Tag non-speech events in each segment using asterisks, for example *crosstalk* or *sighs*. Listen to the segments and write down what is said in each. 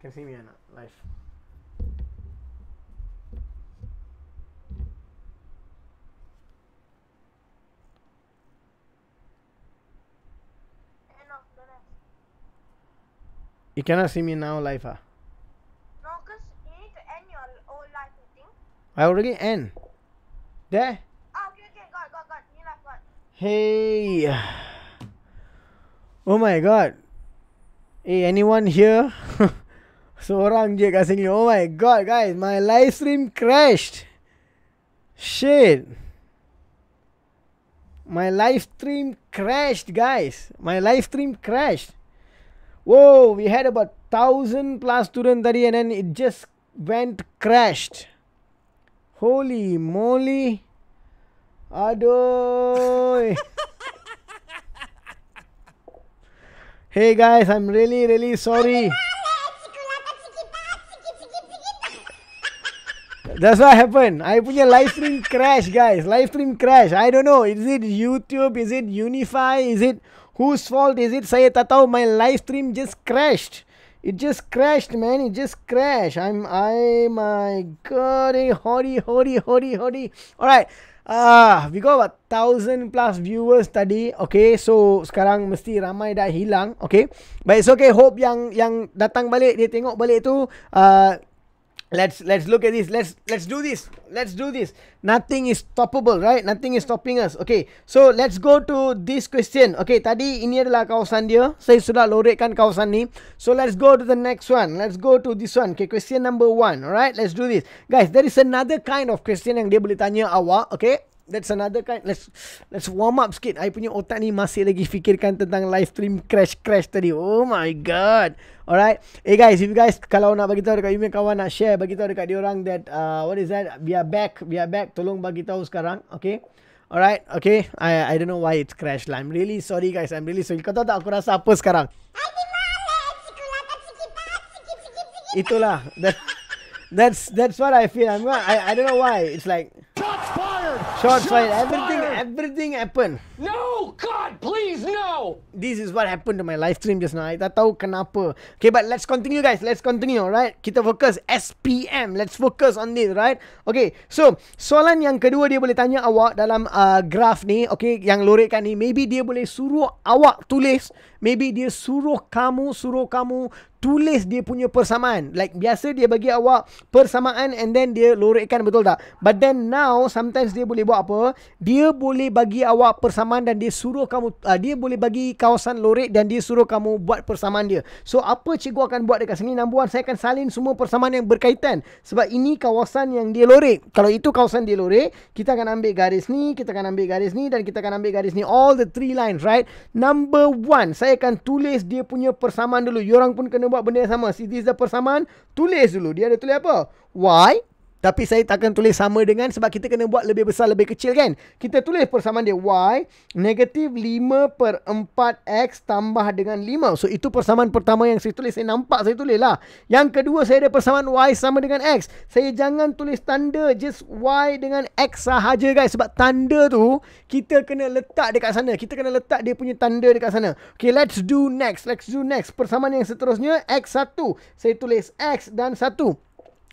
Can see me or Life. You cannot see me now, life, huh? Ah. No, because you need to end your old life, I think. I already end. There. Oh, okay, okay, got, got, got. New live, got. Hey. *sighs* Oh my god. Hey, anyone here? *laughs* Sorang Jega Singh. Oh my god, guys, my live stream crashed. Shit. My live stream crashed, guys. My live stream crashed. Whoa, we had about 1000 plus students there and then it just went crashed. Holy moly. Adoy. *laughs* hey guys, I'm really, really sorry. That's what happened. I punya live stream crash, guys. Live stream crash. I don't know. Is it YouTube? Is it Unify? Is it whose fault is it? Saya tak tahu. My live stream just crashed. It just crashed, man. It just crashed. I'm, I, my God. Hey, eh. hori, hori, hori, hori. All right. Ah, uh, we got about thousand plus viewers tadi. Okay, so sekarang mesti ramai dah hilang. Okay, but it's okay. Hope yang yang datang balik dia tengok balik tu. Uh, let's let's look at this let's let's do this let's do this nothing is stoppable right nothing is stopping us okay so let's go to this question okay tadi ini adalah kawasan dia saya sudah lorekkan kawasan ni so let's go to the next one let's go to this one okay question number one all right let's do this guys there is another kind of question yang dia boleh tanya awak okay that's another kind. Let's let's warm up sikit. I punya otak ni masih lagi fikirkan tentang live stream crash crash tadi. Oh my god. Alright. Hey guys, if you guys kalau nak bagi tahu dekat email kawan nak share, bagi tahu dekat dia orang that uh, what is that? We are back. We are back. Tolong bagi tahu sekarang, okay? Alright. Okay. I I don't know why it's crash. Lah. I'm really sorry guys. I'm really sorry. Kau tahu tak aku rasa apa sekarang? Itulah. That, *laughs* that's that's what I feel. I'm I I don't know why. It's like Short fire. Everything, fire. everything happen. No, God, please, no. This is what happened to my live stream just now. I don't know kenapa. Okay, but let's continue, guys. Let's continue, right? Kita focus SPM. Let's focus on this, right? Okay, so soalan yang kedua dia boleh tanya awak dalam uh, graf ni, okay, yang lorekan ni. Maybe dia boleh suruh awak tulis maybe dia suruh kamu suruh kamu tulis dia punya persamaan like biasa dia bagi awak persamaan and then dia lorekkan betul tak but then now sometimes dia boleh buat apa dia boleh bagi awak persamaan dan dia suruh kamu uh, dia boleh bagi kawasan lorek dan dia suruh kamu buat persamaan dia so apa cikgu akan buat dekat sini number one saya akan salin semua persamaan yang berkaitan sebab ini kawasan yang dia lorek kalau itu kawasan dia lorek kita akan ambil garis ni kita akan ambil garis ni dan kita akan ambil garis ni all the three lines right number one saya saya akan tulis dia punya persamaan dulu. orang pun kena buat benda yang sama. See, this is the persamaan. Tulis dulu. Dia ada tulis apa? Y tapi saya takkan tulis sama dengan sebab kita kena buat lebih besar, lebih kecil kan? Kita tulis persamaan dia Y negatif 5 per 4X tambah dengan 5. So, itu persamaan pertama yang saya tulis. Saya nampak saya tulis lah. Yang kedua, saya ada persamaan Y sama dengan X. Saya jangan tulis tanda just Y dengan X sahaja guys. Sebab tanda tu, kita kena letak dekat sana. Kita kena letak dia punya tanda dekat sana. Okay, let's do next. Let's do next. Persamaan yang seterusnya, X1. Saya tulis X dan 1.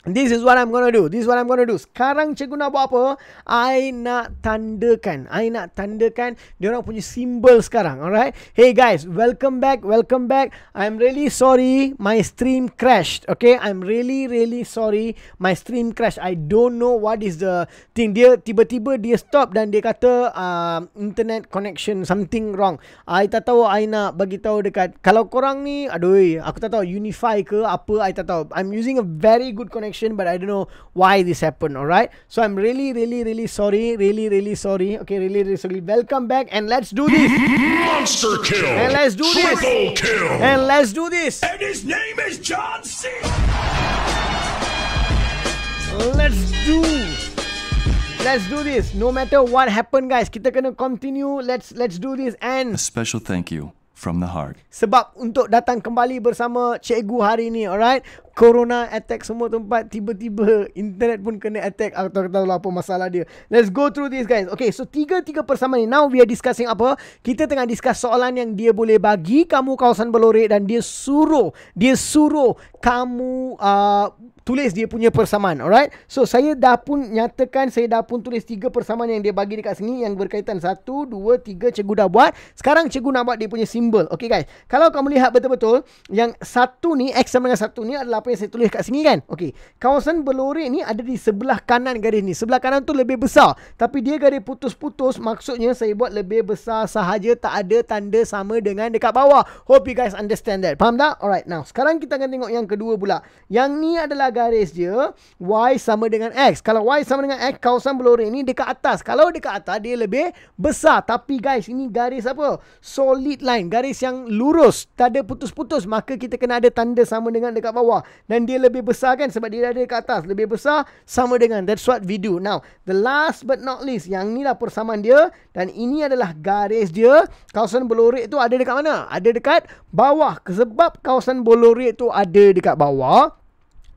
This is what I'm going to do. This is what I'm going to do. Sekarang cikgu nak buat apa? I nak tandakan. I nak tandakan dia orang punya simbol sekarang. Alright. Hey guys, welcome back. Welcome back. I'm really sorry my stream crashed. Okay? I'm really really sorry my stream crashed. I don't know what is the thing. Dia tiba-tiba dia stop dan dia kata uh, internet connection something wrong. I tak tahu I nak bagi tahu dekat kalau korang ni aduh aku tak tahu unify ke apa I tak tahu. I'm using a very good connection but I don't know why this happened. All right. So I'm really, really, really sorry. Really, really sorry. Okay. Really, really sorry. Welcome back, and let's do this. Monster kill. And let's do Triple this. kill. And let's do this. And his name is John C. Let's do. Let's do this. No matter what happened, guys, kita gonna continue. Let's let's do this. And a special thank you from the heart. Sebab untuk datang kembali bersama cikgu hari ni, alright? Corona attack semua tempat, tiba-tiba internet pun kena attack. Aku tak tahu lah apa masalah dia. Let's go through this guys. Okay, so tiga-tiga persama ni. Now we are discussing apa? Kita tengah discuss soalan yang dia boleh bagi kamu kawasan belorek dan dia suruh, dia suruh kamu uh, tulis dia punya persamaan alright so saya dah pun nyatakan saya dah pun tulis tiga persamaan yang dia bagi dekat sini yang berkaitan satu dua tiga cikgu dah buat sekarang cikgu nak buat dia punya sim simbol. Okey guys. Kalau kamu lihat betul-betul yang satu ni x sama dengan satu ni adalah apa yang saya tulis kat sini kan. Okey. Kawasan belorek ni ada di sebelah kanan garis ni. Sebelah kanan tu lebih besar. Tapi dia garis putus-putus maksudnya saya buat lebih besar sahaja tak ada tanda sama dengan dekat bawah. Hope you guys understand that. Faham tak? Alright. Now sekarang kita akan tengok yang kedua pula. Yang ni adalah garis dia y sama dengan x. Kalau y sama dengan x kawasan belorek ni dekat atas. Kalau dekat atas dia lebih besar. Tapi guys ini garis apa? Solid line garis yang lurus tak ada putus-putus maka kita kena ada tanda sama dengan dekat bawah dan dia lebih besar kan sebab dia ada dekat atas lebih besar sama dengan that's what we do now the last but not least yang inilah persamaan dia dan ini adalah garis dia kawasan bolorek tu ada dekat mana ada dekat bawah sebab kawasan bolorek tu ada dekat bawah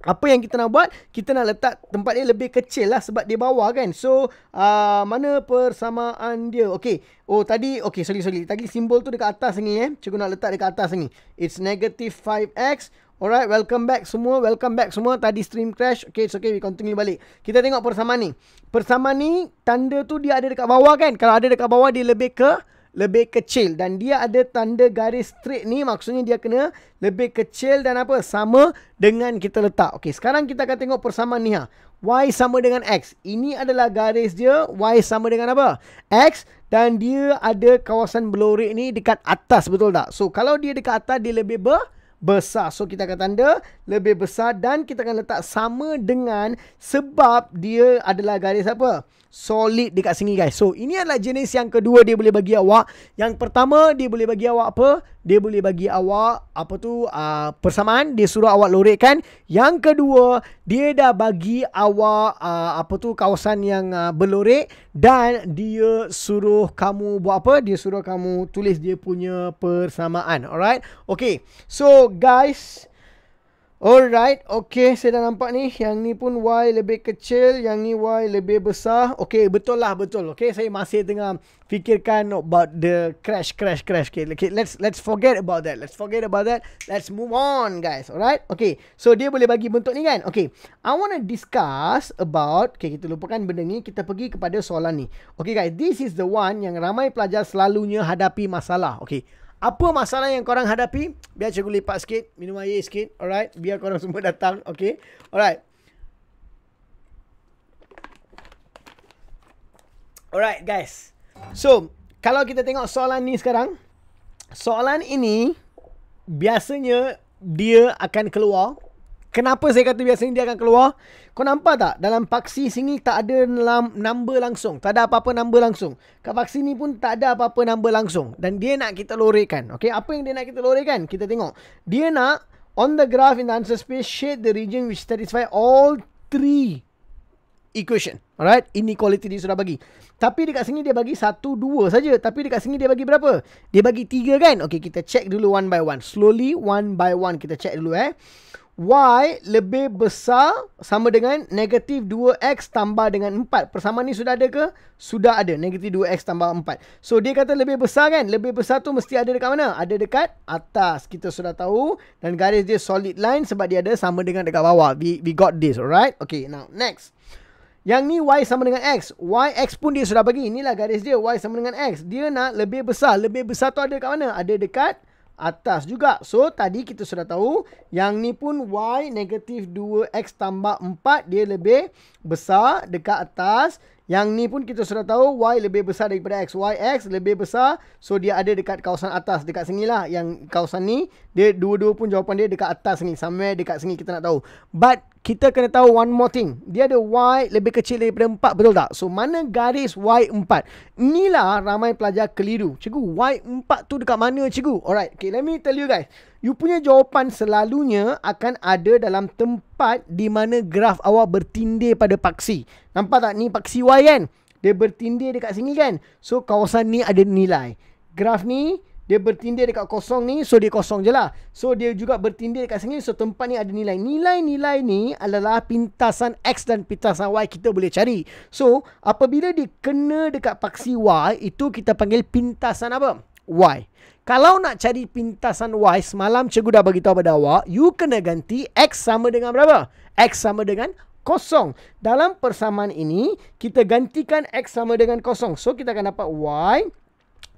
apa yang kita nak buat kita nak letak tempat dia lebih kecil lah sebab dia bawah kan so uh, mana persamaan dia Okay. oh tadi okay, sorry sorry tadi simbol tu dekat atas ni eh cikgu nak letak dekat atas ni it's negative 5x alright welcome back semua welcome back semua tadi stream crash Okay, it's okay we continue balik kita tengok persamaan ni persamaan ni tanda tu dia ada dekat bawah kan kalau ada dekat bawah dia lebih ke lebih kecil dan dia ada tanda garis straight ni maksudnya dia kena lebih kecil dan apa sama dengan kita letak. Okey, sekarang kita akan tengok persamaan ni ha. Y sama dengan X. Ini adalah garis dia Y sama dengan apa? X dan dia ada kawasan blurik ni dekat atas betul tak? So kalau dia dekat atas dia lebih ber besar. So kita akan tanda lebih besar dan kita akan letak sama dengan sebab dia adalah garis apa? Solid dekat sini guys. So ini adalah jenis yang kedua dia boleh bagi awak. Yang pertama dia boleh bagi awak apa? Dia boleh bagi awak apa tu uh, persamaan dia suruh awak lorekkan. Yang kedua dia dah bagi awak uh, apa tu kawasan yang uh, ah, berlorek dan dia suruh kamu buat apa? Dia suruh kamu tulis dia punya persamaan. Alright. Okay. So guys Alright, okay saya dah nampak ni Yang ni pun Y lebih kecil Yang ni Y lebih besar Okay, betul lah, betul Okay, saya masih tengah fikirkan about the crash, crash, crash Okay, okay let's let's forget about that Let's forget about that Let's move on guys, alright Okay, so dia boleh bagi bentuk ni kan Okay, I want to discuss about Okay, kita lupakan benda ni Kita pergi kepada soalan ni Okay guys, this is the one yang ramai pelajar selalunya hadapi masalah Okay apa masalah yang korang hadapi Biar cikgu lipat sikit Minum air sikit Alright Biar korang *laughs* semua datang Okay Alright Alright guys So Kalau kita tengok soalan ni sekarang Soalan ini Biasanya Dia akan keluar Kenapa saya kata biasanya dia akan keluar? Kau nampak tak? Dalam paksi sini tak ada number langsung. Tak ada apa-apa number langsung. Kat paksi ni pun tak ada apa-apa number langsung. Dan dia nak kita lorekan. Okay? Apa yang dia nak kita lorekan? Kita tengok. Dia nak on the graph in the answer space shade the region which satisfy all three equation. Alright? Inequality dia sudah bagi. Tapi dekat sini dia bagi satu, dua saja. Tapi dekat sini dia bagi berapa? Dia bagi tiga kan? Okay, kita check dulu one by one. Slowly, one by one. Kita check dulu eh. Y lebih besar sama dengan negatif 2X tambah dengan 4. Persamaan ni sudah ada ke? Sudah ada. Negatif 2X tambah 4. So dia kata lebih besar kan? Lebih besar tu mesti ada dekat mana? Ada dekat atas. Kita sudah tahu. Dan garis dia solid line sebab dia ada sama dengan dekat bawah. We, we got this, alright? Okay, now next. Yang ni Y sama dengan X. Y, X pun dia sudah bagi. Inilah garis dia. Y sama dengan X. Dia nak lebih besar. Lebih besar tu ada dekat mana? Ada dekat atas atas juga. So tadi kita sudah tahu yang ni pun y negatif 2x tambah 4 dia lebih besar dekat atas. Yang ni pun kita sudah tahu Y lebih besar daripada X Y, X lebih besar So dia ada dekat kawasan atas Dekat sini lah Yang kawasan ni Dia dua-dua pun jawapan dia dekat atas sini Somewhere dekat sini kita nak tahu But kita kena tahu one more thing Dia ada Y lebih kecil daripada 4 betul tak? So mana garis Y 4? Inilah ramai pelajar keliru Cikgu Y 4 tu dekat mana cikgu? Alright okay, let me tell you guys You punya jawapan selalunya akan ada dalam tempat di mana graf awak bertindih pada paksi. Nampak tak ni paksi Y kan? Dia bertindih dekat sini kan? So kawasan ni ada nilai. Graf ni dia bertindih dekat kosong ni so dia kosong je lah. So dia juga bertindih dekat sini so tempat ni ada nilai. Nilai-nilai ni adalah pintasan X dan pintasan Y kita boleh cari. So apabila dia kena dekat paksi Y itu kita panggil pintasan apa? Y. Kalau nak cari pintasan Y, semalam cikgu dah beritahu pada awak, you kena ganti X sama dengan berapa? X sama dengan kosong. Dalam persamaan ini, kita gantikan X sama dengan kosong. So, kita akan dapat Y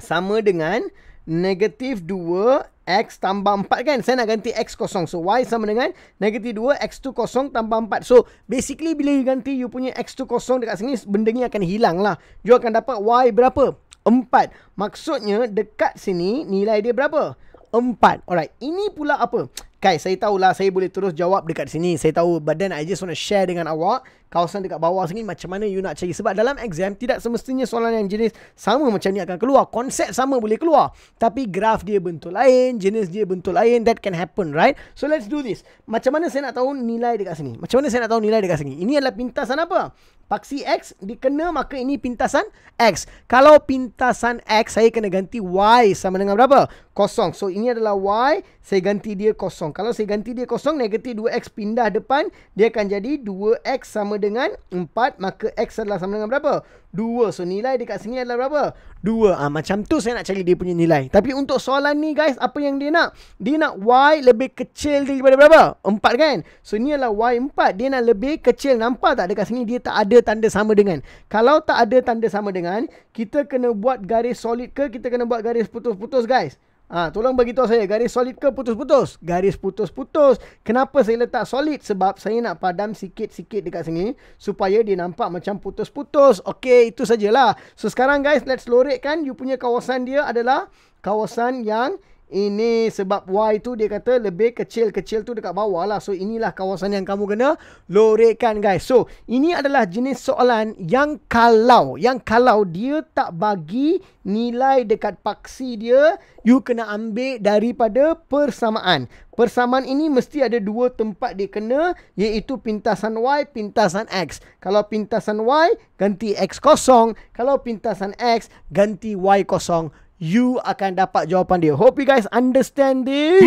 sama dengan negatif 2 X tambah 4 kan? Saya nak ganti X kosong. So, Y sama dengan negatif 2 X tu kosong tambah 4. So, basically bila you ganti you punya X tu kosong dekat sini, benda ni akan hilang lah. You akan dapat Y berapa? Empat. Maksudnya dekat sini nilai dia berapa? Empat. Alright. Ini pula apa? Guys, saya tahulah saya boleh terus jawab dekat sini. Saya tahu. But then I just want to share dengan awak. Kawasan dekat bawah sini macam mana you nak cari. Sebab dalam exam tidak semestinya soalan yang jenis sama macam ni akan keluar. Konsep sama boleh keluar. Tapi graf dia bentuk lain. Jenis dia bentuk lain. That can happen, right? So let's do this. Macam mana saya nak tahu nilai dekat sini? Macam mana saya nak tahu nilai dekat sini? Ini adalah pintasan apa? Paksi X dikena maka ini pintasan X. Kalau pintasan X saya kena ganti Y sama dengan berapa? Kosong. So ini adalah Y saya ganti dia kosong. Kalau saya ganti dia kosong negatif 2X pindah depan dia akan jadi 2X sama dengan 4 maka X adalah sama dengan berapa? Dua So nilai dekat sini adalah berapa? Dua ha, Macam tu saya nak cari dia punya nilai Tapi untuk soalan ni guys Apa yang dia nak? Dia nak Y lebih kecil daripada berapa? Empat kan? So ni adalah Y empat Dia nak lebih kecil Nampak tak dekat sini Dia tak ada tanda sama dengan Kalau tak ada tanda sama dengan Kita kena buat garis solid ke Kita kena buat garis putus-putus guys Ha, tolong beritahu saya garis solid ke putus-putus? Garis putus-putus. Kenapa saya letak solid? Sebab saya nak padam sikit-sikit dekat sini. Supaya dia nampak macam putus-putus. Okey, itu sajalah. So sekarang guys, let's lorekkan. You punya kawasan dia adalah kawasan yang ini sebab Y tu dia kata lebih kecil-kecil tu dekat bawah lah. So inilah kawasan yang kamu kena lorekan guys. So ini adalah jenis soalan yang kalau, yang kalau dia tak bagi nilai dekat paksi dia, you kena ambil daripada persamaan. Persamaan ini mesti ada dua tempat dia kena iaitu pintasan Y, pintasan X. Kalau pintasan Y, ganti X kosong. Kalau pintasan X, ganti Y kosong you akan dapat jawapan dia. Hope you guys understand this.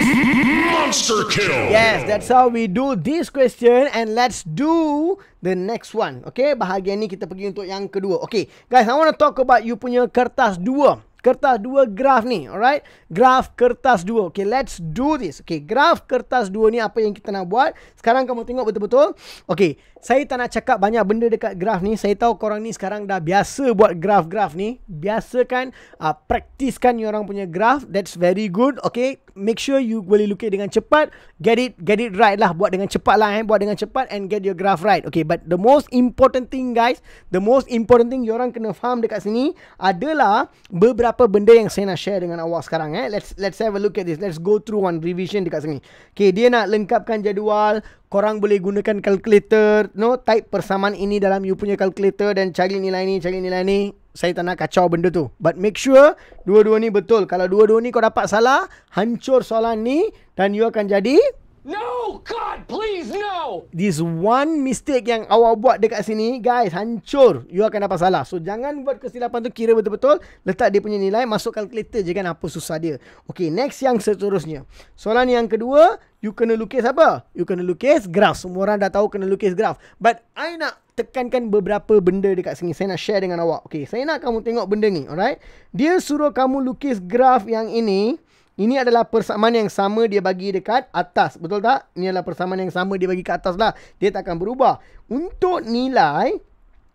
Monster kill. Yes, that's how we do this question and let's do the next one. Okay, bahagian ni kita pergi untuk yang kedua. Okay, guys, I want to talk about you punya kertas dua. Kertas dua graf ni, alright? Graf kertas dua. Okay, let's do this. Okay, graf kertas dua ni apa yang kita nak buat. Sekarang kamu tengok betul-betul. Okay, saya tak nak cakap banyak benda dekat graf ni. Saya tahu korang ni sekarang dah biasa buat graf-graf ni. Biasakan, uh, praktiskan you orang punya graf. That's very good. Okay, make sure you boleh lukis dengan cepat. Get it, get it right lah. Buat dengan cepat lah eh. Buat dengan cepat and get your graph right. Okay, but the most important thing guys, the most important thing you orang kena faham dekat sini adalah beberapa benda yang saya nak share dengan awak sekarang eh. Let's let's have a look at this. Let's go through one revision dekat sini. Okay, dia nak lengkapkan jadual, korang boleh gunakan calculator no type persamaan ini dalam you punya calculator dan cari nilai ni cari nilai ni saya tak nak kacau benda tu but make sure dua-dua ni betul kalau dua-dua ni kau dapat salah hancur soalan ni dan you akan jadi No, God, please, no. This one mistake yang awak buat dekat sini, guys, hancur. You akan dapat salah. So, jangan buat kesilapan tu kira betul-betul. Letak dia punya nilai, masuk kalkulator je kan apa susah dia. Okay, next yang seterusnya. Soalan yang kedua, you kena lukis apa? You kena lukis graf. Semua orang dah tahu kena lukis graf. But, I nak tekankan beberapa benda dekat sini. Saya nak share dengan awak. Okay, saya nak kamu tengok benda ni, alright? Dia suruh kamu lukis graf yang ini. Ini adalah persamaan yang sama dia bagi dekat atas. Betul tak? Ini adalah persamaan yang sama dia bagi ke atas lah. Dia tak akan berubah. Untuk nilai,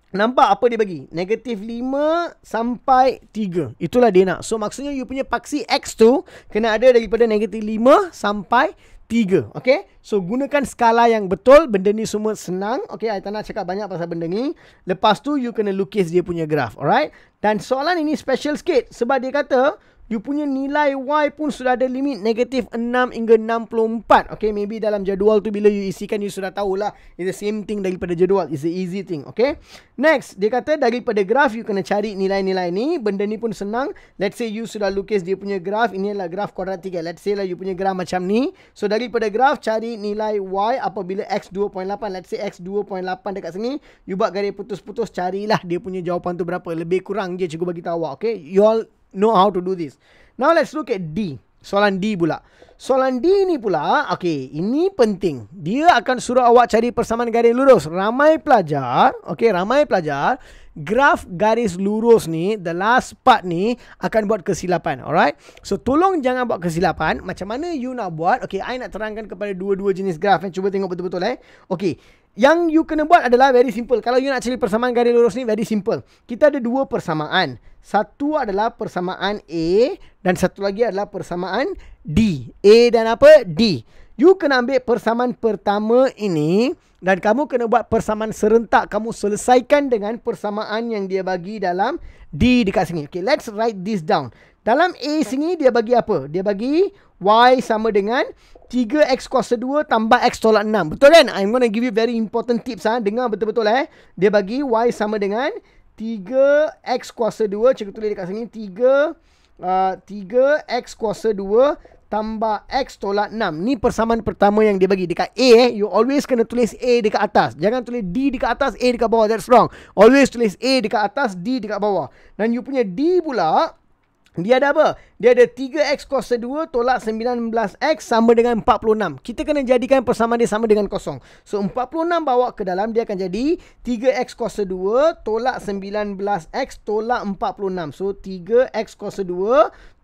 nampak apa dia bagi? Negatif 5 sampai 3. Itulah dia nak. So, maksudnya you punya paksi X tu kena ada daripada negatif 5 sampai 3. Okay? So, gunakan skala yang betul. Benda ni semua senang. Okay, I tak nak cakap banyak pasal benda ni. Lepas tu, you kena lukis dia punya graf. Alright? Dan soalan ini special sikit. Sebab dia kata, you punya nilai Y pun sudah ada limit negatif 6 hingga 64. Okay, maybe dalam jadual tu bila you isikan, you sudah tahulah. It's the same thing daripada jadual. It's the easy thing. Okay. Next, dia kata daripada graf, you kena cari nilai-nilai ni. Benda ni pun senang. Let's say you sudah lukis dia punya graf. Ini adalah graf kuadratik. Let's say lah you punya graf macam ni. So, daripada graf, cari nilai Y apabila X 2.8. Let's say X 2.8 dekat sini. You buat garis putus-putus, carilah dia punya jawapan tu berapa. Lebih kurang je cikgu bagi tahu. Okay. You all know how to do this. Now let's look at D. Soalan D pula. Soalan D ni pula, Okay, ini penting. Dia akan suruh awak cari persamaan garis lurus. Ramai pelajar, Okay, ramai pelajar, graf garis lurus ni, the last part ni akan buat kesilapan, alright? So tolong jangan buat kesilapan. Macam mana you nak buat? Okay, I nak terangkan kepada dua-dua jenis graf ni. Eh? Cuba tengok betul-betul eh. Okey. Yang you kena buat adalah very simple. Kalau you nak cari persamaan garis lurus ni, very simple. Kita ada dua persamaan. Satu adalah persamaan A dan satu lagi adalah persamaan D. A dan apa? D. You kena ambil persamaan pertama ini dan kamu kena buat persamaan serentak. Kamu selesaikan dengan persamaan yang dia bagi dalam D dekat sini. Okay, let's write this down. Dalam A sini dia bagi apa? Dia bagi Y sama dengan 3X kuasa 2 tambah X tolak 6. Betul kan? I'm going to give you very important tips. Ha? Dengar betul-betul eh. Dia bagi Y sama dengan 3X kuasa 2. Cikgu tulis dekat sini. 3, uh, 3X kuasa 2 tambah X tolak 6. Ni persamaan pertama yang dia bagi. Dekat A eh. You always kena tulis A dekat atas. Jangan tulis D dekat atas, A dekat bawah. That's wrong. Always tulis A dekat atas, D dekat bawah. Dan you punya D pula... Dia ada apa? Dia ada 3x kuasa 2 tolak 19x sama dengan 46. Kita kena jadikan persamaan dia sama dengan kosong. So 46 bawa ke dalam dia akan jadi 3x kuasa 2 tolak 19x tolak 46. So 3x kuasa 2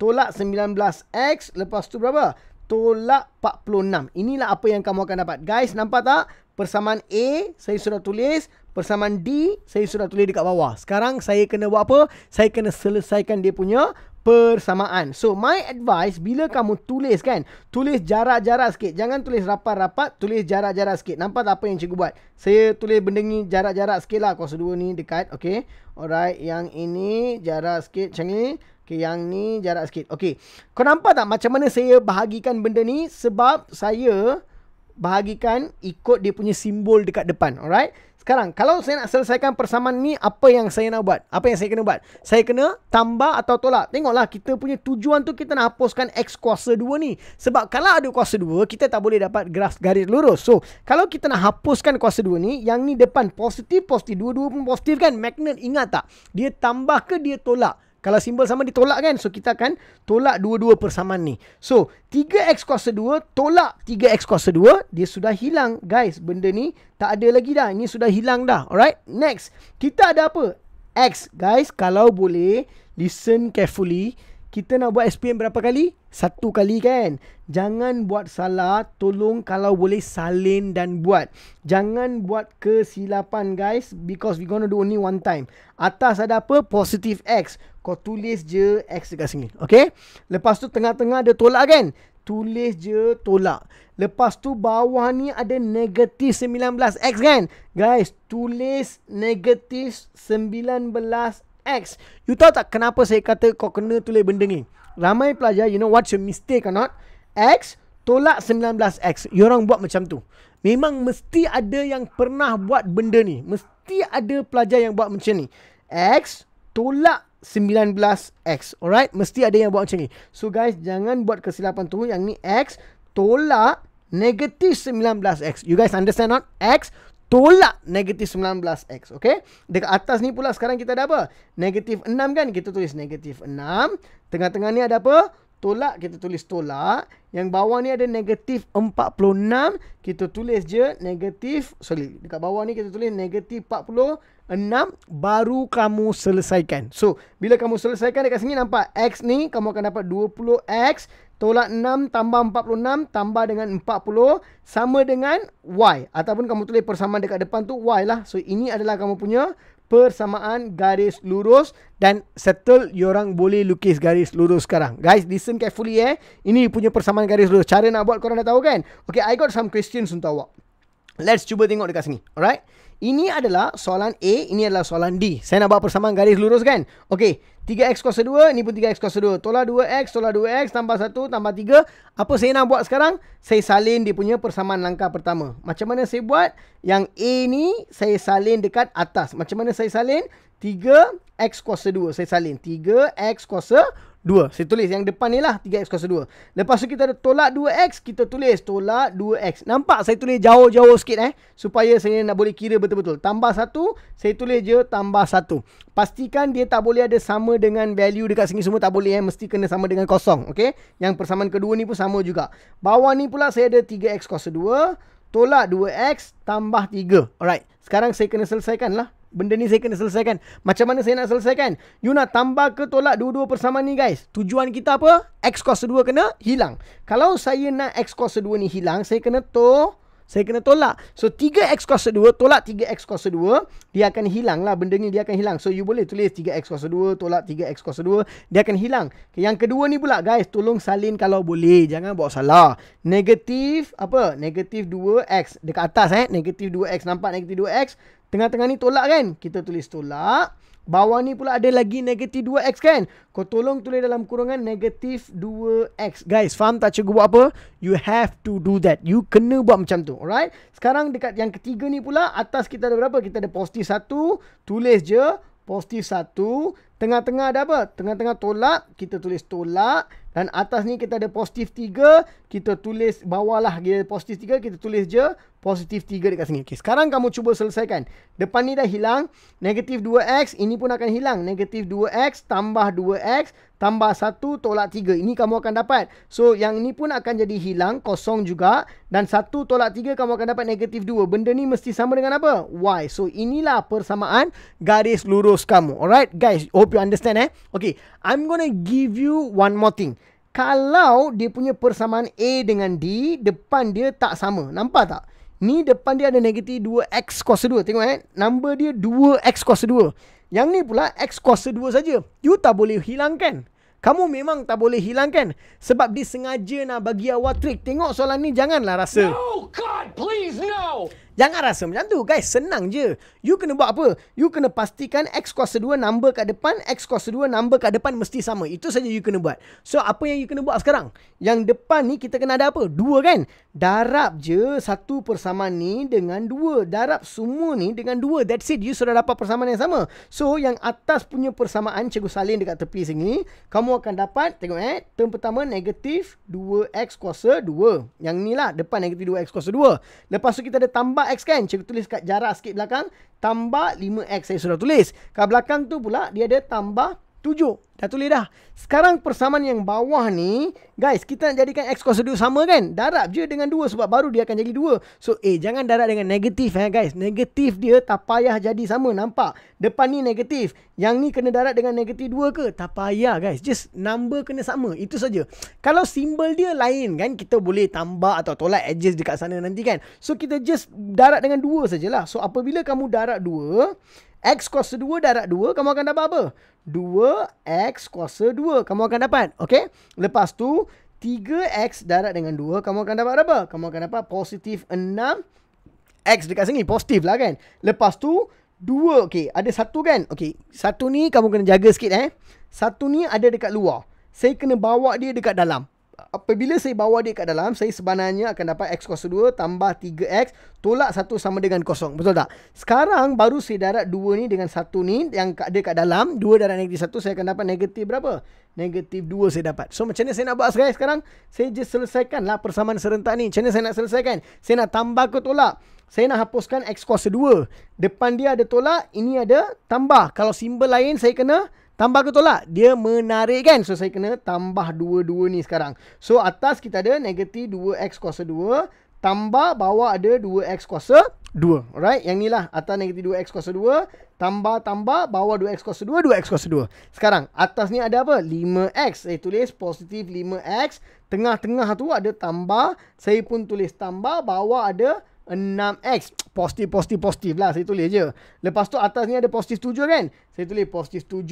tolak 19x lepas tu berapa? Tolak 46. Inilah apa yang kamu akan dapat. Guys nampak tak? Persamaan A saya sudah tulis. Persamaan D saya sudah tulis dekat bawah. Sekarang saya kena buat apa? Saya kena selesaikan dia punya persamaan. So my advice bila kamu tulis kan, tulis jarak-jarak sikit. Jangan tulis rapat-rapat, tulis jarak-jarak sikit. Nampak tak apa yang cikgu buat? Saya tulis benda ni jarak-jarak sikit lah. Kuasa dua ni dekat. Okay. Alright. Yang ini jarak sikit macam ni. Okay, yang ni jarak sikit. Okay. Kau nampak tak macam mana saya bahagikan benda ni? Sebab saya bahagikan ikut dia punya simbol dekat depan. Alright. Sekarang kalau saya nak selesaikan persamaan ni apa yang saya nak buat? Apa yang saya kena buat? Saya kena tambah atau tolak. Tengoklah kita punya tujuan tu kita nak hapuskan x kuasa 2 ni. Sebab kalau ada kuasa 2, kita tak boleh dapat graf garis lurus. So, kalau kita nak hapuskan kuasa 2 ni, yang ni depan positif positif, dua-dua pun positif kan? Magnet ingat tak? Dia tambah ke dia tolak? Kalau simbol sama ditolak kan? So, kita akan tolak dua-dua persamaan ni. So, 3x kuasa 2 tolak 3x kuasa 2. Dia sudah hilang. Guys, benda ni tak ada lagi dah. Ini sudah hilang dah. Alright? Next. Kita ada apa? X. Guys, kalau boleh, listen carefully kita nak buat SPM berapa kali? Satu kali kan? Jangan buat salah. Tolong kalau boleh salin dan buat. Jangan buat kesilapan guys. Because we gonna do only one time. Atas ada apa? Positive X. Kau tulis je X dekat sini. Okay? Lepas tu tengah-tengah ada tolak kan? Tulis je tolak. Lepas tu bawah ni ada negatif 19X kan? Guys, tulis negatif X. You tahu tak kenapa saya kata kau kena tulis benda ni? Ramai pelajar, you know what's your mistake or not? X tolak 19X. You orang buat macam tu. Memang mesti ada yang pernah buat benda ni. Mesti ada pelajar yang buat macam ni. X tolak 19X. Alright? Mesti ada yang buat macam ni. So guys, jangan buat kesilapan tu. Yang ni X tolak negatif 19X. You guys understand not? X tolak negatif 19x okay? dekat atas ni pula sekarang kita ada apa negatif 6 kan kita tulis negatif 6 tengah-tengah ni ada apa tolak kita tulis tolak yang bawah ni ada negatif 46 kita tulis je negatif sorry dekat bawah ni kita tulis negatif 46 baru kamu selesaikan so bila kamu selesaikan dekat sini nampak x ni kamu akan dapat 20x tolak 6 tambah 46 tambah dengan 40 sama dengan y ataupun kamu tulis persamaan dekat depan tu y lah so ini adalah kamu punya persamaan garis lurus dan settle orang boleh lukis garis lurus sekarang. Guys, listen carefully eh. Ini punya persamaan garis lurus. Cara nak buat korang dah tahu kan? Okay, I got some questions untuk awak. Let's cuba tengok dekat sini. Alright? Ini adalah soalan A, ini adalah soalan D. Saya nak buat persamaan garis lurus kan? Okey, 3x kuasa 2, ini pun 3x kuasa 2. Tolak 2x, tolak 2x, tambah 1, tambah 3. Apa saya nak buat sekarang? Saya salin dia punya persamaan langkah pertama. Macam mana saya buat? Yang A ni saya salin dekat atas. Macam mana saya salin? 3x kuasa 2. Saya salin 3x kuasa 2. Saya tulis yang depan ni lah 3x kuasa 2. Lepas tu kita ada tolak 2x, kita tulis tolak 2x. Nampak saya tulis jauh-jauh sikit eh. Supaya saya nak boleh kira betul-betul. Tambah 1, saya tulis je tambah 1. Pastikan dia tak boleh ada sama dengan value dekat sini semua tak boleh eh. Mesti kena sama dengan kosong. Okay? Yang persamaan kedua ni pun sama juga. Bawah ni pula saya ada 3x kuasa 2. Tolak 2x tambah 3. Alright. Sekarang saya kena selesaikan lah. Benda ni saya kena selesaikan. Macam mana saya nak selesaikan? You nak tambah ke tolak dua-dua persamaan ni guys? Tujuan kita apa? X kuasa 2 kena hilang. Kalau saya nak X kuasa 2 ni hilang, saya kena to saya kena tolak. So 3x kuasa 2 tolak 3x kuasa 2, dia akan hilang lah benda ni dia akan hilang. So you boleh tulis 3x kuasa 2 tolak 3x kuasa 2, dia akan hilang. yang kedua ni pula guys, tolong salin kalau boleh. Jangan buat salah. Negatif apa? Negatif 2x dekat atas eh. Negatif 2x nampak negatif 2x. Tengah-tengah ni tolak kan? Kita tulis tolak. Bawah ni pula ada lagi negatif 2x kan? Kau tolong tulis dalam kurungan negatif 2x. Guys, faham tak cikgu buat apa? You have to do that. You kena buat macam tu. Alright? Sekarang dekat yang ketiga ni pula, atas kita ada berapa? Kita ada positif 1. Tulis je. Positif 1. Tengah-tengah ada apa? Tengah-tengah tolak. Kita tulis tolak. Dan atas ni kita ada positif 3. Kita tulis bawah lah. positif 3. Kita tulis je positif 3 dekat sini. Okey, sekarang kamu cuba selesaikan. Depan ni dah hilang, negatif 2x, ini pun akan hilang. Negatif 2x tambah 2x tambah 1 tolak 3. Ini kamu akan dapat. So, yang ini pun akan jadi hilang, kosong juga. Dan 1 tolak 3 kamu akan dapat negatif 2. Benda ni mesti sama dengan apa? Y. So, inilah persamaan garis lurus kamu. Alright, guys. Hope you understand eh. Okay, I'm gonna give you one more thing. Kalau dia punya persamaan A dengan D, depan dia tak sama. Nampak tak? Ni depan dia ada negatif 2x kuasa 2. Tengok eh. Number dia 2x kuasa 2. Yang ni pula x kuasa 2 saja. You tak boleh hilangkan. Kamu memang tak boleh hilangkan. Sebab dia sengaja nak bagi awak trik. Tengok soalan ni janganlah rasa. No, God, please, no. Jangan rasa macam tu guys Senang je You kena buat apa You kena pastikan X kuasa 2 number kat depan X kuasa 2 number kat depan Mesti sama Itu saja you kena buat So apa yang you kena buat sekarang Yang depan ni kita kena ada apa Dua kan Darab je Satu persamaan ni Dengan dua Darab semua ni Dengan dua That's it You sudah dapat persamaan yang sama So yang atas punya persamaan Cikgu Salin dekat tepi sini Kamu akan dapat Tengok eh Term pertama Negatif 2X kuasa 2 Yang ni lah Depan negatif 2X kuasa 2 Lepas tu kita ada tambah 5x kan cikgu tulis kat jarak sikit belakang tambah 5x saya sudah tulis kat belakang tu pula dia ada tambah 5 tujuh. Dah tulis dah. Sekarang persamaan yang bawah ni, guys, kita nak jadikan X kuasa 2 sama kan? Darab je dengan 2 sebab baru dia akan jadi 2. So, eh, jangan darab dengan negatif, eh, guys. Negatif dia tak payah jadi sama, nampak? Depan ni negatif. Yang ni kena darab dengan negatif 2 ke? Tak payah, guys. Just number kena sama. Itu saja. Kalau simbol dia lain, kan, kita boleh tambah atau tolak adjust dekat sana nanti, kan? So, kita just darab dengan 2 sajalah. So, apabila kamu darab 2, X kuasa 2 darab 2 kamu akan dapat apa? 2X kuasa 2 kamu akan dapat. Okey. Lepas tu 3X darab dengan 2 kamu akan dapat apa? Kamu akan dapat positif 6X dekat sini. Positif lah kan. Lepas tu 2. Okey. Ada satu kan? Okey. satu ni kamu kena jaga sikit eh. Satu ni ada dekat luar. Saya kena bawa dia dekat dalam apabila saya bawa dia kat dalam saya sebenarnya akan dapat x kuasa 2 tambah 3x tolak 1 sama dengan kosong betul tak sekarang baru saya darat 2 ni dengan 1 ni yang ada kat dalam 2 darat negatif 1 saya akan dapat negatif berapa negatif 2 saya dapat so macam mana saya nak buat guys sekarang saya just selesaikan lah persamaan serentak ni macam mana saya nak selesaikan saya nak tambah ke tolak saya nak hapuskan x kuasa 2 depan dia ada tolak ini ada tambah kalau simbol lain saya kena Tambah ke tolak, dia menarik kan? So, saya kena tambah dua dua ni sekarang. So, atas kita ada negatif 2x kuasa 2. Tambah bawah ada 2x kuasa 2. Alright, yang ni lah. Atas negatif 2x kuasa 2. Tambah-tambah bawah 2x kuasa 2, 2x kuasa 2. Sekarang, atas ni ada apa? 5x. Saya tulis positif 5x. Tengah-tengah tu ada tambah. Saya pun tulis tambah. Bawah ada 6x Positif, positif, positif lah Saya tulis je Lepas tu atas ni ada positif 7 kan Saya tulis positif 7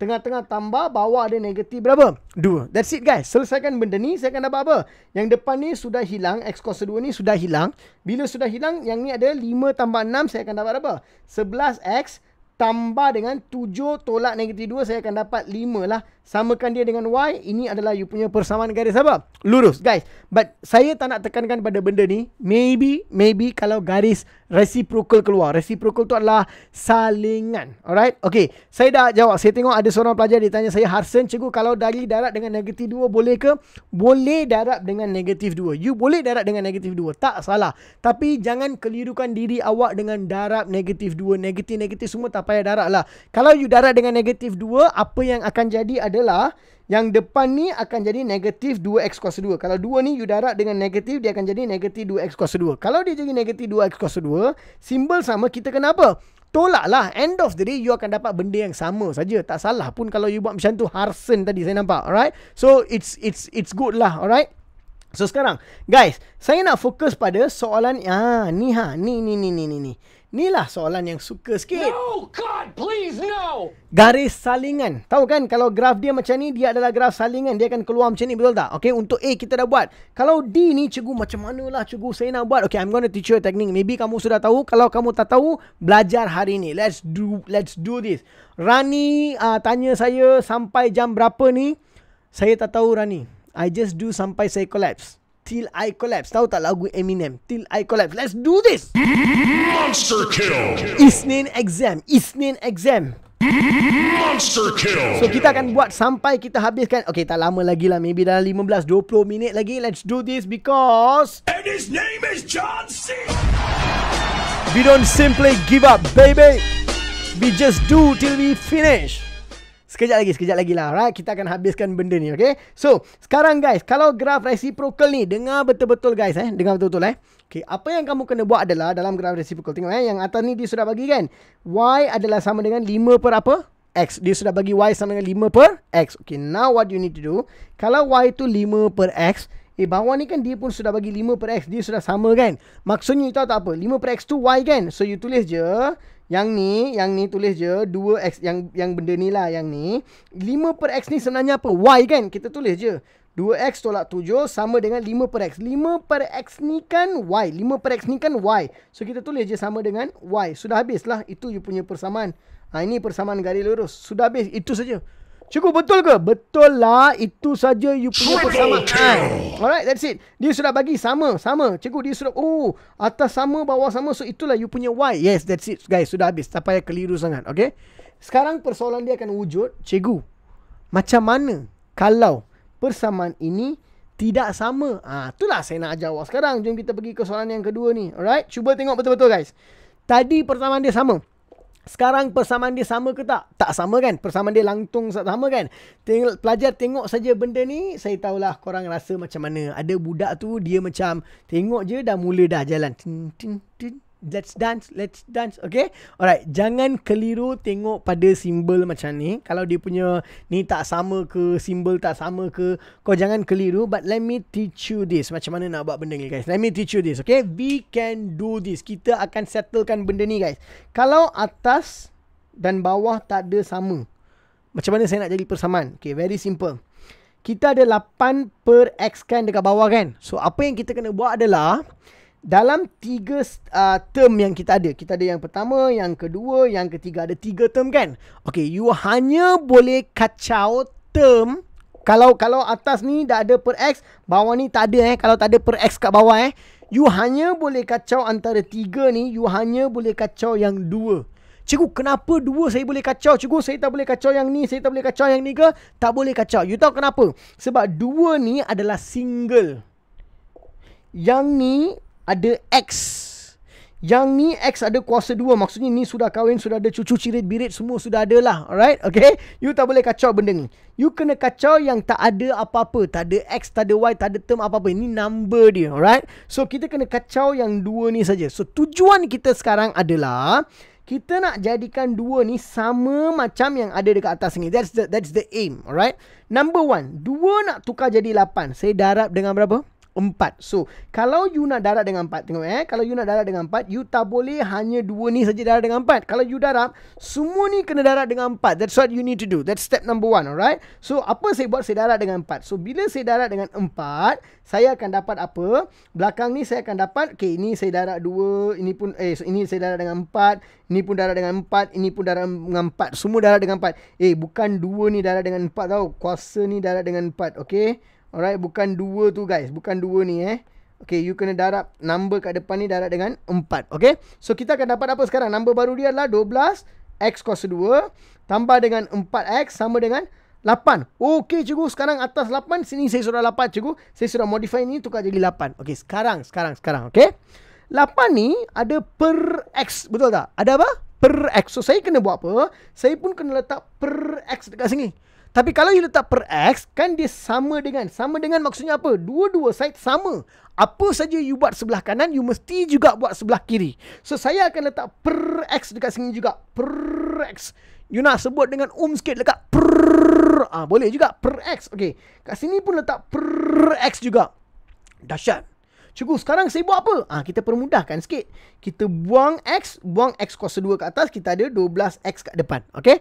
Tengah-tengah tambah Bawah ada negatif berapa? 2 That's it guys Selesaikan benda ni Saya akan dapat apa? Yang depan ni sudah hilang X kuasa 2 ni sudah hilang Bila sudah hilang Yang ni ada 5 tambah 6 Saya akan dapat apa? 11x Tambah dengan 7 tolak negatif 2 Saya akan dapat 5 lah Samakan dia dengan Y Ini adalah you punya persamaan garis apa? Lurus Guys But saya tak nak tekankan pada benda ni Maybe Maybe kalau garis reciprocal keluar Reciprocal tu adalah salingan Alright Okay Saya dah jawab Saya tengok ada seorang pelajar dia tanya saya Harsen cikgu kalau dari darat dengan negatif 2 boleh ke? Boleh darat dengan negatif 2 You boleh darat dengan negatif 2 Tak salah Tapi jangan kelirukan diri awak dengan darat negatif 2 Negatif-negatif semua tak payah darat lah Kalau you darat dengan negatif 2 Apa yang akan jadi adalah adalah yang depan ni akan jadi negatif 2x kuasa 2. Kalau 2 ni you darat dengan negatif, dia akan jadi negatif 2x kuasa 2. Kalau dia jadi negatif 2x kuasa 2, simbol sama kita kena apa? lah End of the day, you akan dapat benda yang sama saja. Tak salah pun kalau you buat macam tu. Harsen tadi saya nampak. Alright? So, it's it's it's good lah. Alright? So, sekarang. Guys, saya nak fokus pada soalan... Ah, ni ha. Ni, ni, ni, ni, ni. ni. Inilah soalan yang suka sikit. No, God, please, no. Garis salingan. Tahu kan kalau graf dia macam ni, dia adalah graf salingan. Dia akan keluar macam ni, betul tak? Okay, untuk A kita dah buat. Kalau D ni, cikgu macam mana lah cikgu saya nak buat. Okay, I'm going to teach you a technique. Maybe kamu sudah tahu. Kalau kamu tak tahu, belajar hari ni. Let's do let's do this. Rani uh, tanya saya sampai jam berapa ni. Saya tak tahu Rani. I just do sampai saya collapse. Till I Collapse Tahu tak lagu Eminem Till I Collapse Let's do this Monster Kill Isnin Exam Isnin Exam Monster Kill So kita akan buat sampai kita habiskan Okay tak lama lagi lah Maybe dalam 15-20 minit lagi Let's do this because And his name is John C We don't simply give up baby We just do till we finish Sekejap lagi, sekejap lagi lah. Alright, kita akan habiskan benda ni, okay? So, sekarang guys, kalau graf reciprocal ni, dengar betul-betul guys eh. Dengar betul-betul eh. Okay, apa yang kamu kena buat adalah dalam graf reciprocal. Tengok eh, yang atas ni dia sudah bagi kan. Y adalah sama dengan 5 per apa? X. Dia sudah bagi Y sama dengan 5 per X. Okay, now what you need to do. Kalau Y tu 5 per X, Eh bawah ni kan dia pun sudah bagi 5 per X. Dia sudah sama kan. Maksudnya you tahu tak apa. 5 per X tu Y kan. So you tulis je. Yang ni, yang ni tulis je 2x yang yang benda ni lah yang ni. 5 per x ni sebenarnya apa? Y kan? Kita tulis je. 2x tolak 7 sama dengan 5 per x. 5 per x ni kan y. 5 per x ni kan y. So kita tulis je sama dengan y. Sudah habislah. Itu you punya persamaan. Ha, ini persamaan garis lurus. Sudah habis. Itu saja. Cikgu betul ke? Betul lah itu saja you punya persamaan. Alright that's it. Dia sudah bagi sama sama. Cikgu dia sudah oh atas sama bawah sama so itulah you punya why. Yes that's it guys sudah habis. Tak payah keliru sangat. Okay. Sekarang persoalan dia akan wujud. Cikgu macam mana kalau persamaan ini tidak sama. Ah, itulah saya nak ajar awak sekarang. Jom kita pergi ke soalan yang kedua ni. Alright. Cuba tengok betul-betul guys. Tadi persamaan dia sama. Sekarang persamaan dia sama ke tak? Tak sama kan? Persamaan dia langtung sama kan? Teng- pelajar tengok saja benda ni, saya tahulah korang rasa macam mana. Ada budak tu dia macam tengok je dah mula dah jalan. Tin, tin, tin, Let's dance, let's dance, okay? Alright, jangan keliru tengok pada simbol macam ni. Kalau dia punya ni tak sama ke, simbol tak sama ke, kau jangan keliru. But let me teach you this. Macam mana nak buat benda ni, guys? Let me teach you this, okay? We can do this. Kita akan settlekan benda ni, guys. Kalau atas dan bawah tak ada sama, macam mana saya nak jadi persamaan? Okay, very simple. Kita ada 8 per X kan dekat bawah, kan? So, apa yang kita kena buat adalah dalam tiga uh, term yang kita ada. Kita ada yang pertama, yang kedua, yang ketiga. Ada tiga term kan? Okay, you hanya boleh kacau term. Kalau kalau atas ni dah ada per X, bawah ni tak ada eh. Kalau tak ada per X kat bawah eh. You hanya boleh kacau antara tiga ni, you hanya boleh kacau yang dua. Cikgu, kenapa dua saya boleh kacau? Cikgu, saya tak boleh kacau yang ni, saya tak boleh kacau yang ni ke? Tak boleh kacau. You tahu kenapa? Sebab dua ni adalah single. Yang ni ada x Yang ni x ada kuasa dua. Maksudnya ni sudah kahwin, sudah ada cucu, cirit, birit. Semua sudah ada lah. Alright? Okay? You tak boleh kacau benda ni. You kena kacau yang tak ada apa-apa. Tak ada X, tak ada Y, tak ada term apa-apa. Ini number dia. Alright? So, kita kena kacau yang dua ni saja. So, tujuan kita sekarang adalah... Kita nak jadikan dua ni sama macam yang ada dekat atas ni. That's the that's the aim. Alright? Number one. Dua nak tukar jadi lapan. Saya darab dengan berapa? empat. So, kalau you nak darab dengan empat, tengok eh. Kalau you nak darab dengan empat, you tak boleh hanya dua ni saja darab dengan empat. Kalau you darab, semua ni kena darab dengan empat. That's what you need to do. That's step number one, alright? So, apa saya buat saya darab dengan empat? So, bila saya darab dengan empat, saya akan dapat apa? Belakang ni saya akan dapat, okay, ini saya darab dua, ini pun, eh, so ini saya darab dengan empat, ini pun darab dengan empat, ini pun darab dengan empat. Semua darab dengan empat. Eh, bukan dua ni darab dengan empat tau. Kuasa ni darab dengan empat, okay? Alright, bukan dua tu guys. Bukan dua ni eh. Okay, you kena darab number kat depan ni darab dengan 4. Okay, so kita akan dapat apa sekarang? Number baru dia adalah 12x kos 2 tambah dengan 4x sama dengan 8. Okay, cikgu. Sekarang atas 8. Sini saya sudah 8, cikgu. Saya sudah modify ni tukar jadi 8. Okay, sekarang, sekarang, sekarang. Okay. 8 ni ada per x. Betul tak? Ada apa? Per x. So, saya kena buat apa? Saya pun kena letak per x dekat sini. Tapi kalau you letak per X Kan dia sama dengan Sama dengan maksudnya apa Dua-dua side sama Apa saja you buat sebelah kanan You mesti juga buat sebelah kiri So saya akan letak per X dekat sini juga Per X You nak sebut dengan um sikit dekat per ah ha, Boleh juga per X Okay Kat sini pun letak per X juga Dahsyat Cukup sekarang saya buat apa? Ah ha, kita permudahkan sikit. Kita buang X, buang X kuasa 2 ke atas, kita ada 12X kat depan. Okay?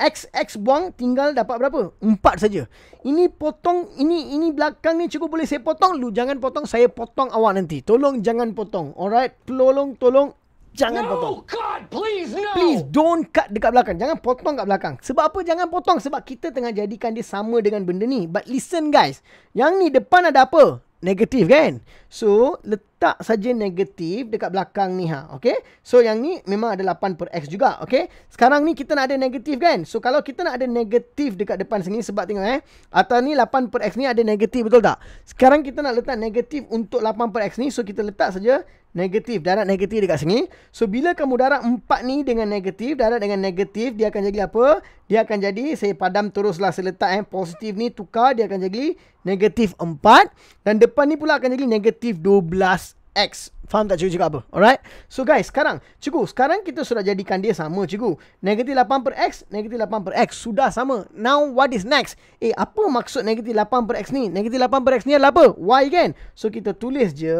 XX buang tinggal dapat berapa? Empat saja. Ini potong, ini ini belakang ni cukup boleh saya potong dulu. Jangan potong, saya potong awak nanti. Tolong jangan potong. Alright, tolong, tolong. Jangan no, potong. God, please, no. please don't cut dekat belakang. Jangan potong dekat belakang. Sebab apa jangan potong? Sebab kita tengah jadikan dia sama dengan benda ni. But listen guys. Yang ni depan ada apa? Negatif kan? So, letak saja negatif dekat belakang ni ha. Okay. So, yang ni memang ada 8 per X juga. Okay. Sekarang ni kita nak ada negatif kan. So, kalau kita nak ada negatif dekat depan sini sebab tengok eh. Atau ni 8 per X ni ada negatif betul tak? Sekarang kita nak letak negatif untuk 8 per X ni. So, kita letak saja negatif. Darat negatif dekat sini. So, bila kamu darat 4 ni dengan negatif. Darat dengan negatif. Dia akan jadi apa? Dia akan jadi saya padam teruslah saya letak eh. Positif ni tukar. Dia akan jadi negatif 4. Dan depan ni pula akan jadi negatif efektif 12x. Faham tak cikgu cakap apa? Alright? So guys, sekarang. Cikgu, sekarang kita sudah jadikan dia sama cikgu. Negatif 8 per x, negatif 8 per x. Sudah sama. Now, what is next? Eh, apa maksud negatif 8 per x ni? Negatif 8 per x ni adalah apa? Y kan? So, kita tulis je.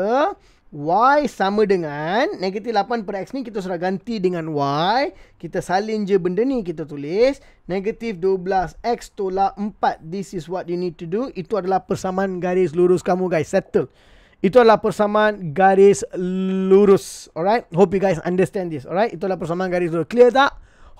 Y sama dengan negatif 8 per X ni kita sudah ganti dengan Y. Kita salin je benda ni kita tulis. Negatif 12 X tolak 4. This is what you need to do. Itu adalah persamaan garis lurus kamu guys. Settle. Itu adalah persamaan garis lurus. Alright. Hope you guys understand this. Alright. Itu adalah persamaan garis lurus. Clear tak?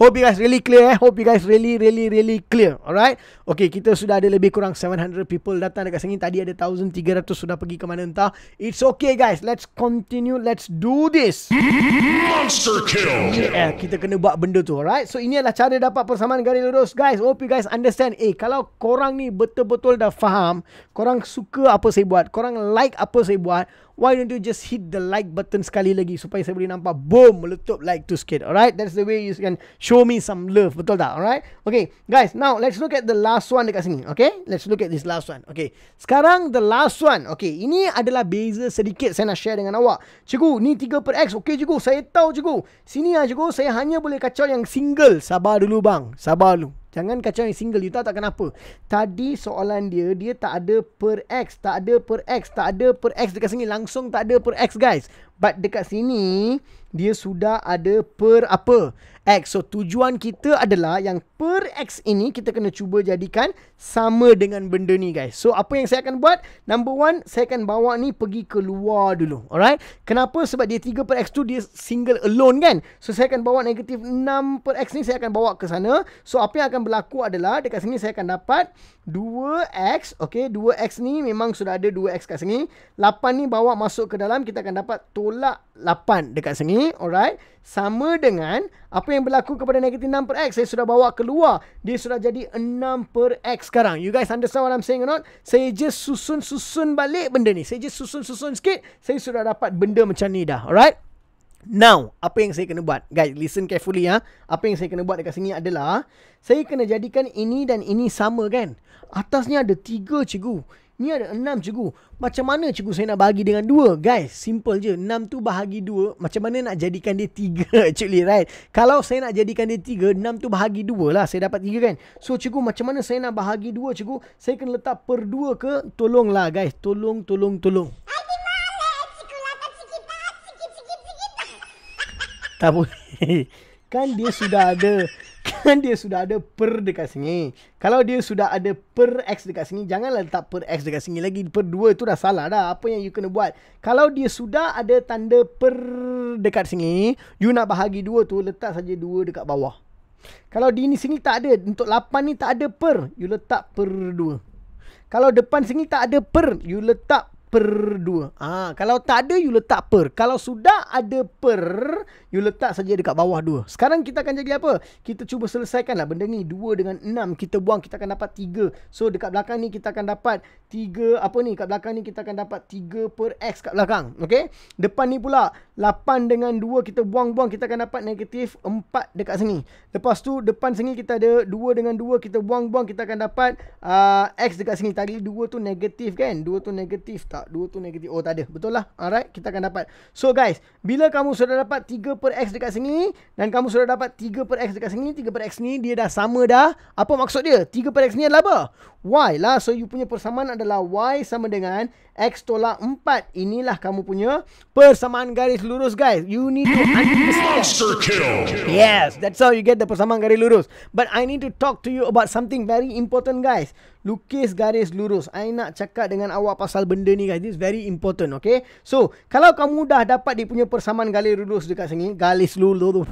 Hope you guys really clear eh. Hope you guys really really really clear. Alright. Okay kita sudah ada lebih kurang 700 people datang dekat sini. Tadi ada 1300 sudah pergi ke mana entah. It's okay guys. Let's continue. Let's do this. Monster kill. Eh, kita kena buat benda tu. Alright. So ini adalah cara dapat persamaan garis lurus. Guys hope you guys understand. Eh kalau korang ni betul-betul dah faham. Korang suka apa saya buat. Korang like apa saya buat why don't you just hit the like button sekali lagi supaya saya boleh nampak boom meletup like to skate. alright that's the way you can show me some love betul tak alright okay guys now let's look at the last one dekat sini okay let's look at this last one okay sekarang the last one okay ini adalah beza sedikit saya nak share dengan awak cikgu ni tiga per x okay cikgu saya tahu cikgu sini lah cikgu saya hanya boleh kacau yang single sabar dulu bang sabar dulu Jangan kacau yang single. You tahu tak kenapa? Tadi soalan dia, dia tak ada per X. Tak ada per X. Tak ada per X dekat sini. Langsung tak ada per X guys. But dekat sini, dia sudah ada per apa? Apa? X. So tujuan kita adalah yang per X ini kita kena cuba jadikan sama dengan benda ni guys. So apa yang saya akan buat? Number one, saya akan bawa ni pergi keluar dulu. Alright. Kenapa? Sebab dia 3 per X tu dia single alone kan? So saya akan bawa negatif 6 per X ni saya akan bawa ke sana. So apa yang akan berlaku adalah dekat sini saya akan dapat 2X. Okay. 2X ni memang sudah ada 2X kat sini. 8 ni bawa masuk ke dalam kita akan dapat tolak 8 dekat sini. Alright sama dengan apa yang berlaku kepada negatif 6 per X. Saya sudah bawa keluar. Dia sudah jadi 6 per X sekarang. You guys understand what I'm saying or not? Saya just susun-susun balik benda ni. Saya just susun-susun sikit. Saya sudah dapat benda macam ni dah. Alright? Now, apa yang saya kena buat? Guys, listen carefully ya. Apa yang saya kena buat dekat sini adalah saya kena jadikan ini dan ini sama kan? Atasnya ada tiga cikgu. Ni ada enam cikgu. Macam mana cikgu saya nak bahagi dengan dua? Guys, simple je. Enam tu bahagi dua. Macam mana nak jadikan dia tiga *laughs* actually, right? Kalau saya nak jadikan dia tiga, enam tu bahagi dua lah. Saya dapat tiga kan? So, cikgu, macam mana saya nak bahagi dua, cikgu? Saya kena letak per dua ke? Tolonglah, guys. Tolong, tolong, tolong. Tak boleh. *laughs* Kan dia sudah ada Kan dia sudah ada per dekat sini. Kalau dia sudah ada per x dekat sini, janganlah letak per x dekat sini lagi. Per dua itu dah salah dah. Apa yang you kena buat? Kalau dia sudah ada tanda per dekat sini, you nak bahagi dua tu, letak saja dua dekat bawah. Kalau di sini tak ada, untuk lapan ni tak ada per, you letak per dua. Kalau depan sini tak ada per, you letak per dua. Ha, kalau tak ada, you letak per. Kalau sudah ada per, you letak saja dekat bawah dua. Sekarang kita akan jadi apa? Kita cuba selesaikanlah benda ni. Dua dengan enam, kita buang, kita akan dapat tiga. So, dekat belakang ni, kita akan dapat tiga, apa ni? Dekat belakang ni, kita akan dapat tiga per X kat belakang. Okay? Depan ni pula, lapan dengan dua, kita buang-buang, kita akan dapat negatif empat dekat sini. Lepas tu, depan sini kita ada dua dengan dua, kita buang-buang, kita akan dapat uh, X dekat sini. Tadi dua tu negatif kan? Dua tu negatif tak? tak? 2 tu negatif. Oh, tak ada. Betul lah. Alright, kita akan dapat. So, guys, bila kamu sudah dapat 3 per X dekat sini dan kamu sudah dapat 3 per X dekat sini, 3 per X ni dia dah sama dah. Apa maksud dia? 3 per X ni adalah apa? Y lah. So, you punya persamaan adalah Y sama dengan X tolak 4. Inilah kamu punya persamaan garis lurus, guys. You need to Yes, that's how you get the persamaan garis lurus. But I need to talk to you about something very important, guys lukis garis lurus. I nak cakap dengan awak pasal benda ni guys. This very important, okay? So, kalau kamu dah dapat dia punya persamaan garis lurus dekat sini, garis lurus,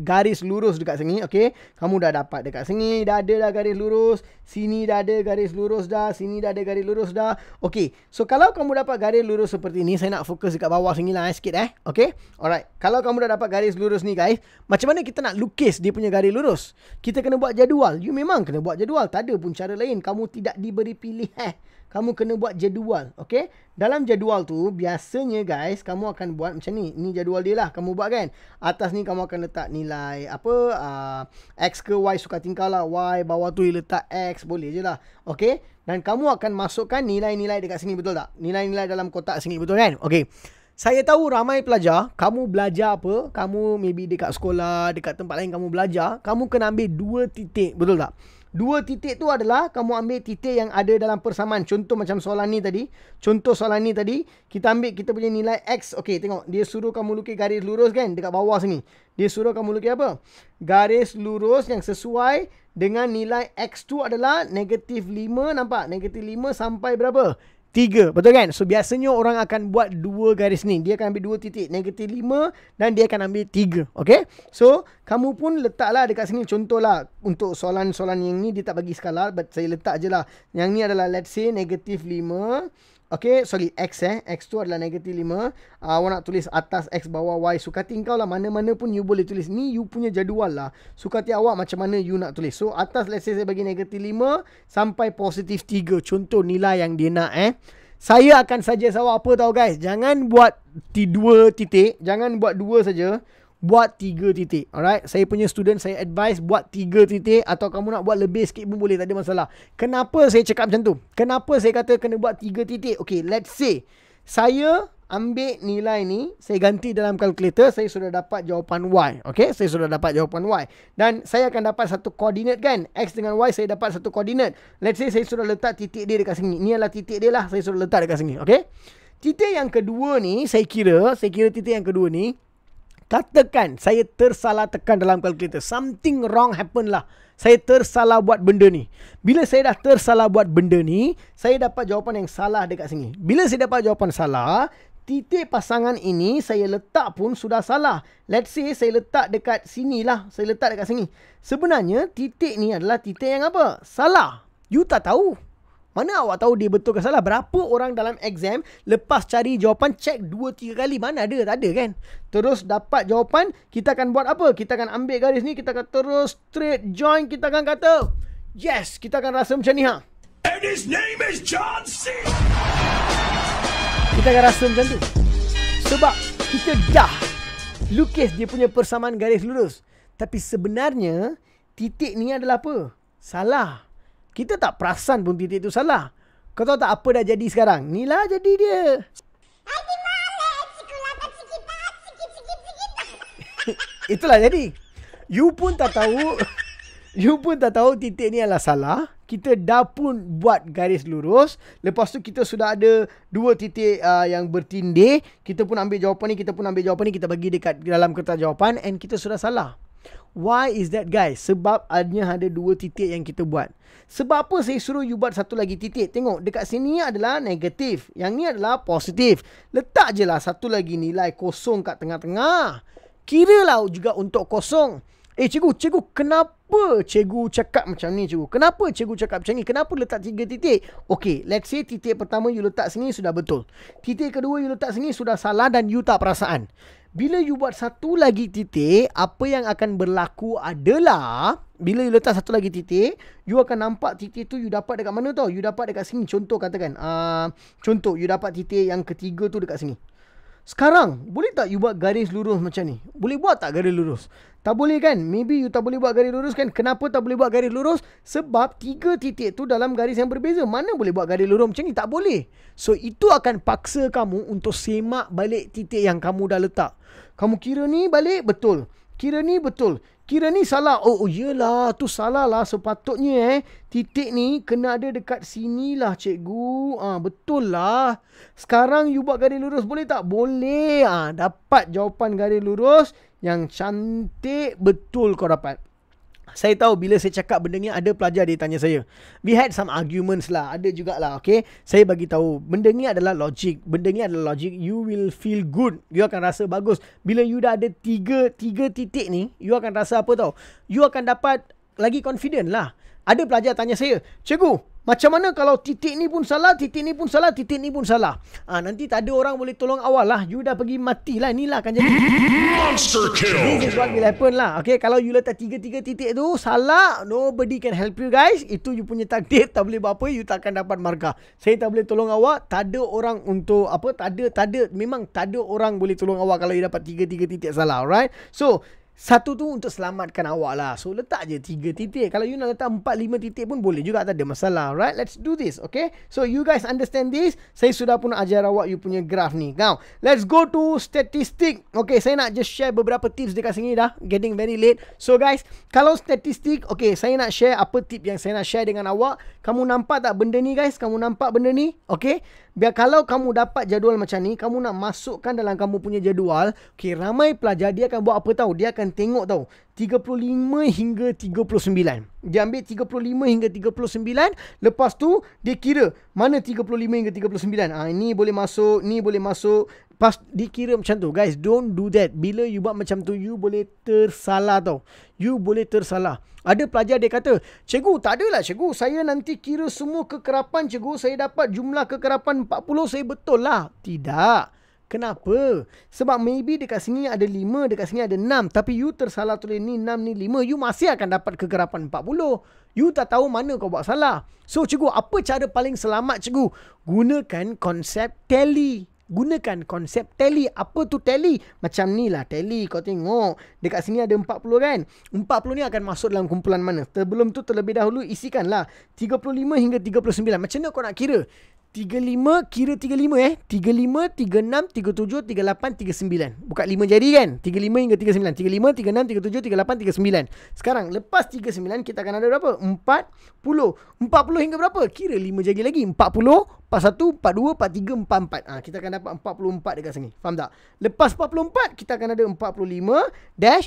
garis lurus dekat sini, okay? Kamu dah dapat dekat sini, dah ada dah garis lurus, sini dah ada garis lurus dah, sini dah ada garis lurus dah. Okay, so kalau kamu dapat garis lurus seperti ni, saya nak fokus dekat bawah sini lah eh, sikit eh, okay? Alright, kalau kamu dah dapat garis lurus ni guys, macam mana kita nak lukis dia punya garis lurus? Kita kena buat jadual. You memang kena buat jadual. Tak ada pun cara lain. Kamu kamu tidak diberi pilihan. Kamu kena buat jadual, Okay? Dalam jadual tu, biasanya guys, kamu akan buat macam ni. Ni jadual dia lah, kamu buat kan? Atas ni kamu akan letak nilai, apa, uh, X ke Y suka tingkah lah. Y, bawah tu letak X, boleh je lah. Okay? Dan kamu akan masukkan nilai-nilai dekat sini, betul tak? Nilai-nilai dalam kotak sini, betul kan? Okay. Saya tahu ramai pelajar, kamu belajar apa, kamu maybe dekat sekolah, dekat tempat lain kamu belajar, kamu kena ambil dua titik, betul tak? Dua titik tu adalah kamu ambil titik yang ada dalam persamaan. Contoh macam soalan ni tadi. Contoh soalan ni tadi. Kita ambil kita punya nilai X. Okey tengok. Dia suruh kamu lukis garis lurus kan dekat bawah sini. Dia suruh kamu lukis apa? Garis lurus yang sesuai dengan nilai X tu adalah negatif 5. Nampak? Negatif 5 sampai berapa? tiga. Betul kan? So biasanya orang akan buat dua garis ni. Dia akan ambil dua titik. Negatif lima dan dia akan ambil tiga. Okay? So kamu pun letaklah dekat sini. Contohlah untuk soalan-soalan yang ni dia tak bagi skala. But saya letak je lah. Yang ni adalah let's say negatif lima. Okay, sorry, X eh. X tu adalah negatif 5. Uh, ah, awak nak tulis atas, X, bawah, Y. Sukati kau lah, mana-mana pun you boleh tulis. Ni you punya jadual lah. Sukati awak macam mana you nak tulis. So, atas let's say saya bagi negatif 5 sampai positif 3. Contoh nilai yang dia nak eh. Saya akan suggest awak apa tau guys. Jangan buat 2 titik. Jangan buat 2 saja buat tiga titik alright saya punya student saya advise buat tiga titik atau kamu nak buat lebih sikit pun boleh tak ada masalah kenapa saya cakap macam tu kenapa saya kata kena buat tiga titik Okay, let's say saya ambil nilai ni saya ganti dalam kalkulator saya sudah dapat jawapan y okay? saya sudah dapat jawapan y dan saya akan dapat satu koordinat kan x dengan y saya dapat satu koordinat let's say saya sudah letak titik dia dekat sini ni adalah titik dia lah saya sudah letak dekat sini okay? titik yang kedua ni saya kira saya kira titik yang kedua ni Katakan saya tersalah tekan dalam kalkulator. Something wrong happen lah. Saya tersalah buat benda ni. Bila saya dah tersalah buat benda ni, saya dapat jawapan yang salah dekat sini. Bila saya dapat jawapan salah, titik pasangan ini saya letak pun sudah salah. Let's say saya letak dekat sini lah. Saya letak dekat sini. Sebenarnya titik ni adalah titik yang apa? Salah. You tak tahu. Mana awak tahu dia betul ke salah? Berapa orang dalam exam lepas cari jawapan check 2 3 kali mana ada? Tak ada kan? Terus dapat jawapan, kita akan buat apa? Kita akan ambil garis ni, kita akan terus straight join, kita akan kata, "Yes, kita akan rasa macam ni ha." And his name is John C. Kita akan rasa macam tu. Sebab kita dah lukis dia punya persamaan garis lurus. Tapi sebenarnya titik ni adalah apa? Salah kita tak perasan pun titik tu salah. Kau tahu tak apa dah jadi sekarang? Inilah jadi dia. *laughs* Itulah jadi. You pun tak tahu. You pun tak tahu titik ni adalah salah. Kita dah pun buat garis lurus. Lepas tu kita sudah ada dua titik uh, yang bertindih. Kita pun ambil jawapan ni. Kita pun ambil jawapan ni. Kita bagi dekat dalam kertas jawapan. And kita sudah salah. Why is that guys? Sebab adanya ada dua titik yang kita buat. Sebab apa saya suruh you buat satu lagi titik? Tengok, dekat sini adalah negatif. Yang ni adalah positif. Letak je lah satu lagi nilai kosong kat tengah-tengah. Kiralah juga untuk kosong. Eh cikgu, cikgu kenapa cikgu cakap macam ni cikgu? Kenapa cikgu cakap macam ni? Kenapa letak tiga titik? Okay, let's say titik pertama you letak sini sudah betul. Titik kedua you letak sini sudah salah dan you tak perasaan. Bila you buat satu lagi titik, apa yang akan berlaku adalah bila you letak satu lagi titik, you akan nampak titik tu you dapat dekat mana tau? You dapat dekat sini. Contoh katakan, uh, contoh you dapat titik yang ketiga tu dekat sini. Sekarang, boleh tak you buat garis lurus macam ni? Boleh buat tak garis lurus? Tak boleh kan? Maybe you tak boleh buat garis lurus kan? Kenapa tak boleh buat garis lurus? Sebab tiga titik tu dalam garis yang berbeza. Mana boleh buat garis lurus macam ni? Tak boleh. So, itu akan paksa kamu untuk semak balik titik yang kamu dah letak. Kamu kira ni balik betul. Kira ni betul. Kira ni salah. Oh, oh yelah. Tu salah lah. Sepatutnya eh. Titik ni kena ada dekat sini lah cikgu. Ah, ha, betul lah. Sekarang you buat garis lurus boleh tak? Boleh. Ah, ha, dapat jawapan garis lurus yang cantik betul kau dapat. Saya tahu bila saya cakap benda ni ada pelajar dia tanya saya. We had some arguments lah. Ada jugalah. Okay. Saya bagi tahu benda ni adalah logic. Benda ni adalah logic. You will feel good. You akan rasa bagus. Bila you dah ada tiga, tiga titik ni. You akan rasa apa tau. You akan dapat lagi confident lah. Ada pelajar tanya saya. Cikgu, macam mana kalau titik ni pun salah, titik ni pun salah, titik ni pun salah. Ah ha, nanti tak ada orang boleh tolong awal lah. You dah pergi matilah. Inilah akan jadi. Monster kill. This is what will happen lah. Okay, kalau you letak tiga-tiga titik tu, salah. Nobody can help you guys. Itu you punya takdir. Tak boleh buat apa. You akan dapat markah. Saya tak boleh tolong awak. Tak ada orang untuk apa. Tak ada, tak ada. Memang tak ada orang boleh tolong awak kalau you dapat tiga-tiga titik salah. Alright. So, satu tu untuk selamatkan awak lah. So, letak je tiga titik. Kalau you nak letak empat, lima titik pun boleh juga. Tak ada masalah. Right? Let's do this. Okay? So, you guys understand this? Saya sudah pun ajar awak you punya graf ni. Now, let's go to statistik. Okay, saya nak just share beberapa tips dekat sini dah. Getting very late. So, guys, kalau statistik, okay, saya nak share apa tip yang saya nak share dengan awak. Kamu nampak tak benda ni, guys? Kamu nampak benda ni? Okay? Biar kalau kamu dapat jadual macam ni, kamu nak masukkan dalam kamu punya jadual, okay, ramai pelajar dia akan buat apa tahu? Dia akan tengok tahu. 35 hingga 39. Dia ambil 35 hingga 39, lepas tu dia kira mana 35 hingga 39. ha, ini boleh masuk, ni boleh masuk. Pas dikira macam tu. Guys, don't do that. Bila you buat macam tu, you boleh tersalah tau. You boleh tersalah. Ada pelajar dia kata, "Cikgu, tak adalah cikgu. Saya nanti kira semua kekerapan cikgu. Saya dapat jumlah kekerapan 40, saya betul lah." Tidak. Kenapa? Sebab maybe dekat sini ada 5, dekat sini ada 6. Tapi you tersalah tulis ni 6 ni 5. You masih akan dapat kegerapan 40. You tak tahu mana kau buat salah. So cikgu, apa cara paling selamat cikgu? Gunakan konsep tally. Gunakan konsep tally. Apa tu tally? Macam ni lah tally. Kau tengok. Dekat sini ada 40 kan? 40 ni akan masuk dalam kumpulan mana? Sebelum tu terlebih dahulu isikanlah. 35 hingga 39. Macam mana kau nak kira? 35 kira 35 eh 35 36 37 38 39 buka 5 jari kan 35 hingga 39 35 36 37 38 39 sekarang lepas 39 kita akan ada berapa 40 40 hingga berapa kira 5 jari lagi 40 41 42 43 44 ah ha, kita akan dapat 44 dekat sini faham tak lepas 44 kita akan ada 45 dash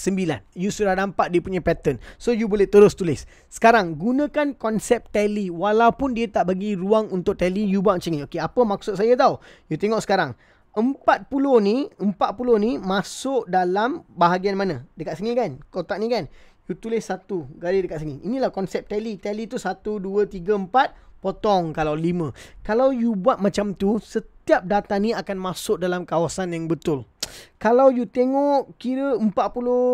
sembilan. You sudah nampak dia punya pattern. So you boleh terus tulis. Sekarang gunakan konsep tally walaupun dia tak bagi ruang untuk tally you buat macam ni. Okey, apa maksud saya tahu? You tengok sekarang. empat puluh ni, empat puluh ni masuk dalam bahagian mana? Dekat sini kan? Kotak ni kan? You tulis satu garis dekat sini. Inilah konsep tally. Tally tu satu, dua, tiga, empat, potong kalau lima. Kalau you buat macam tu, setiap data ni akan masuk dalam kawasan yang betul kalau you tengok kira 40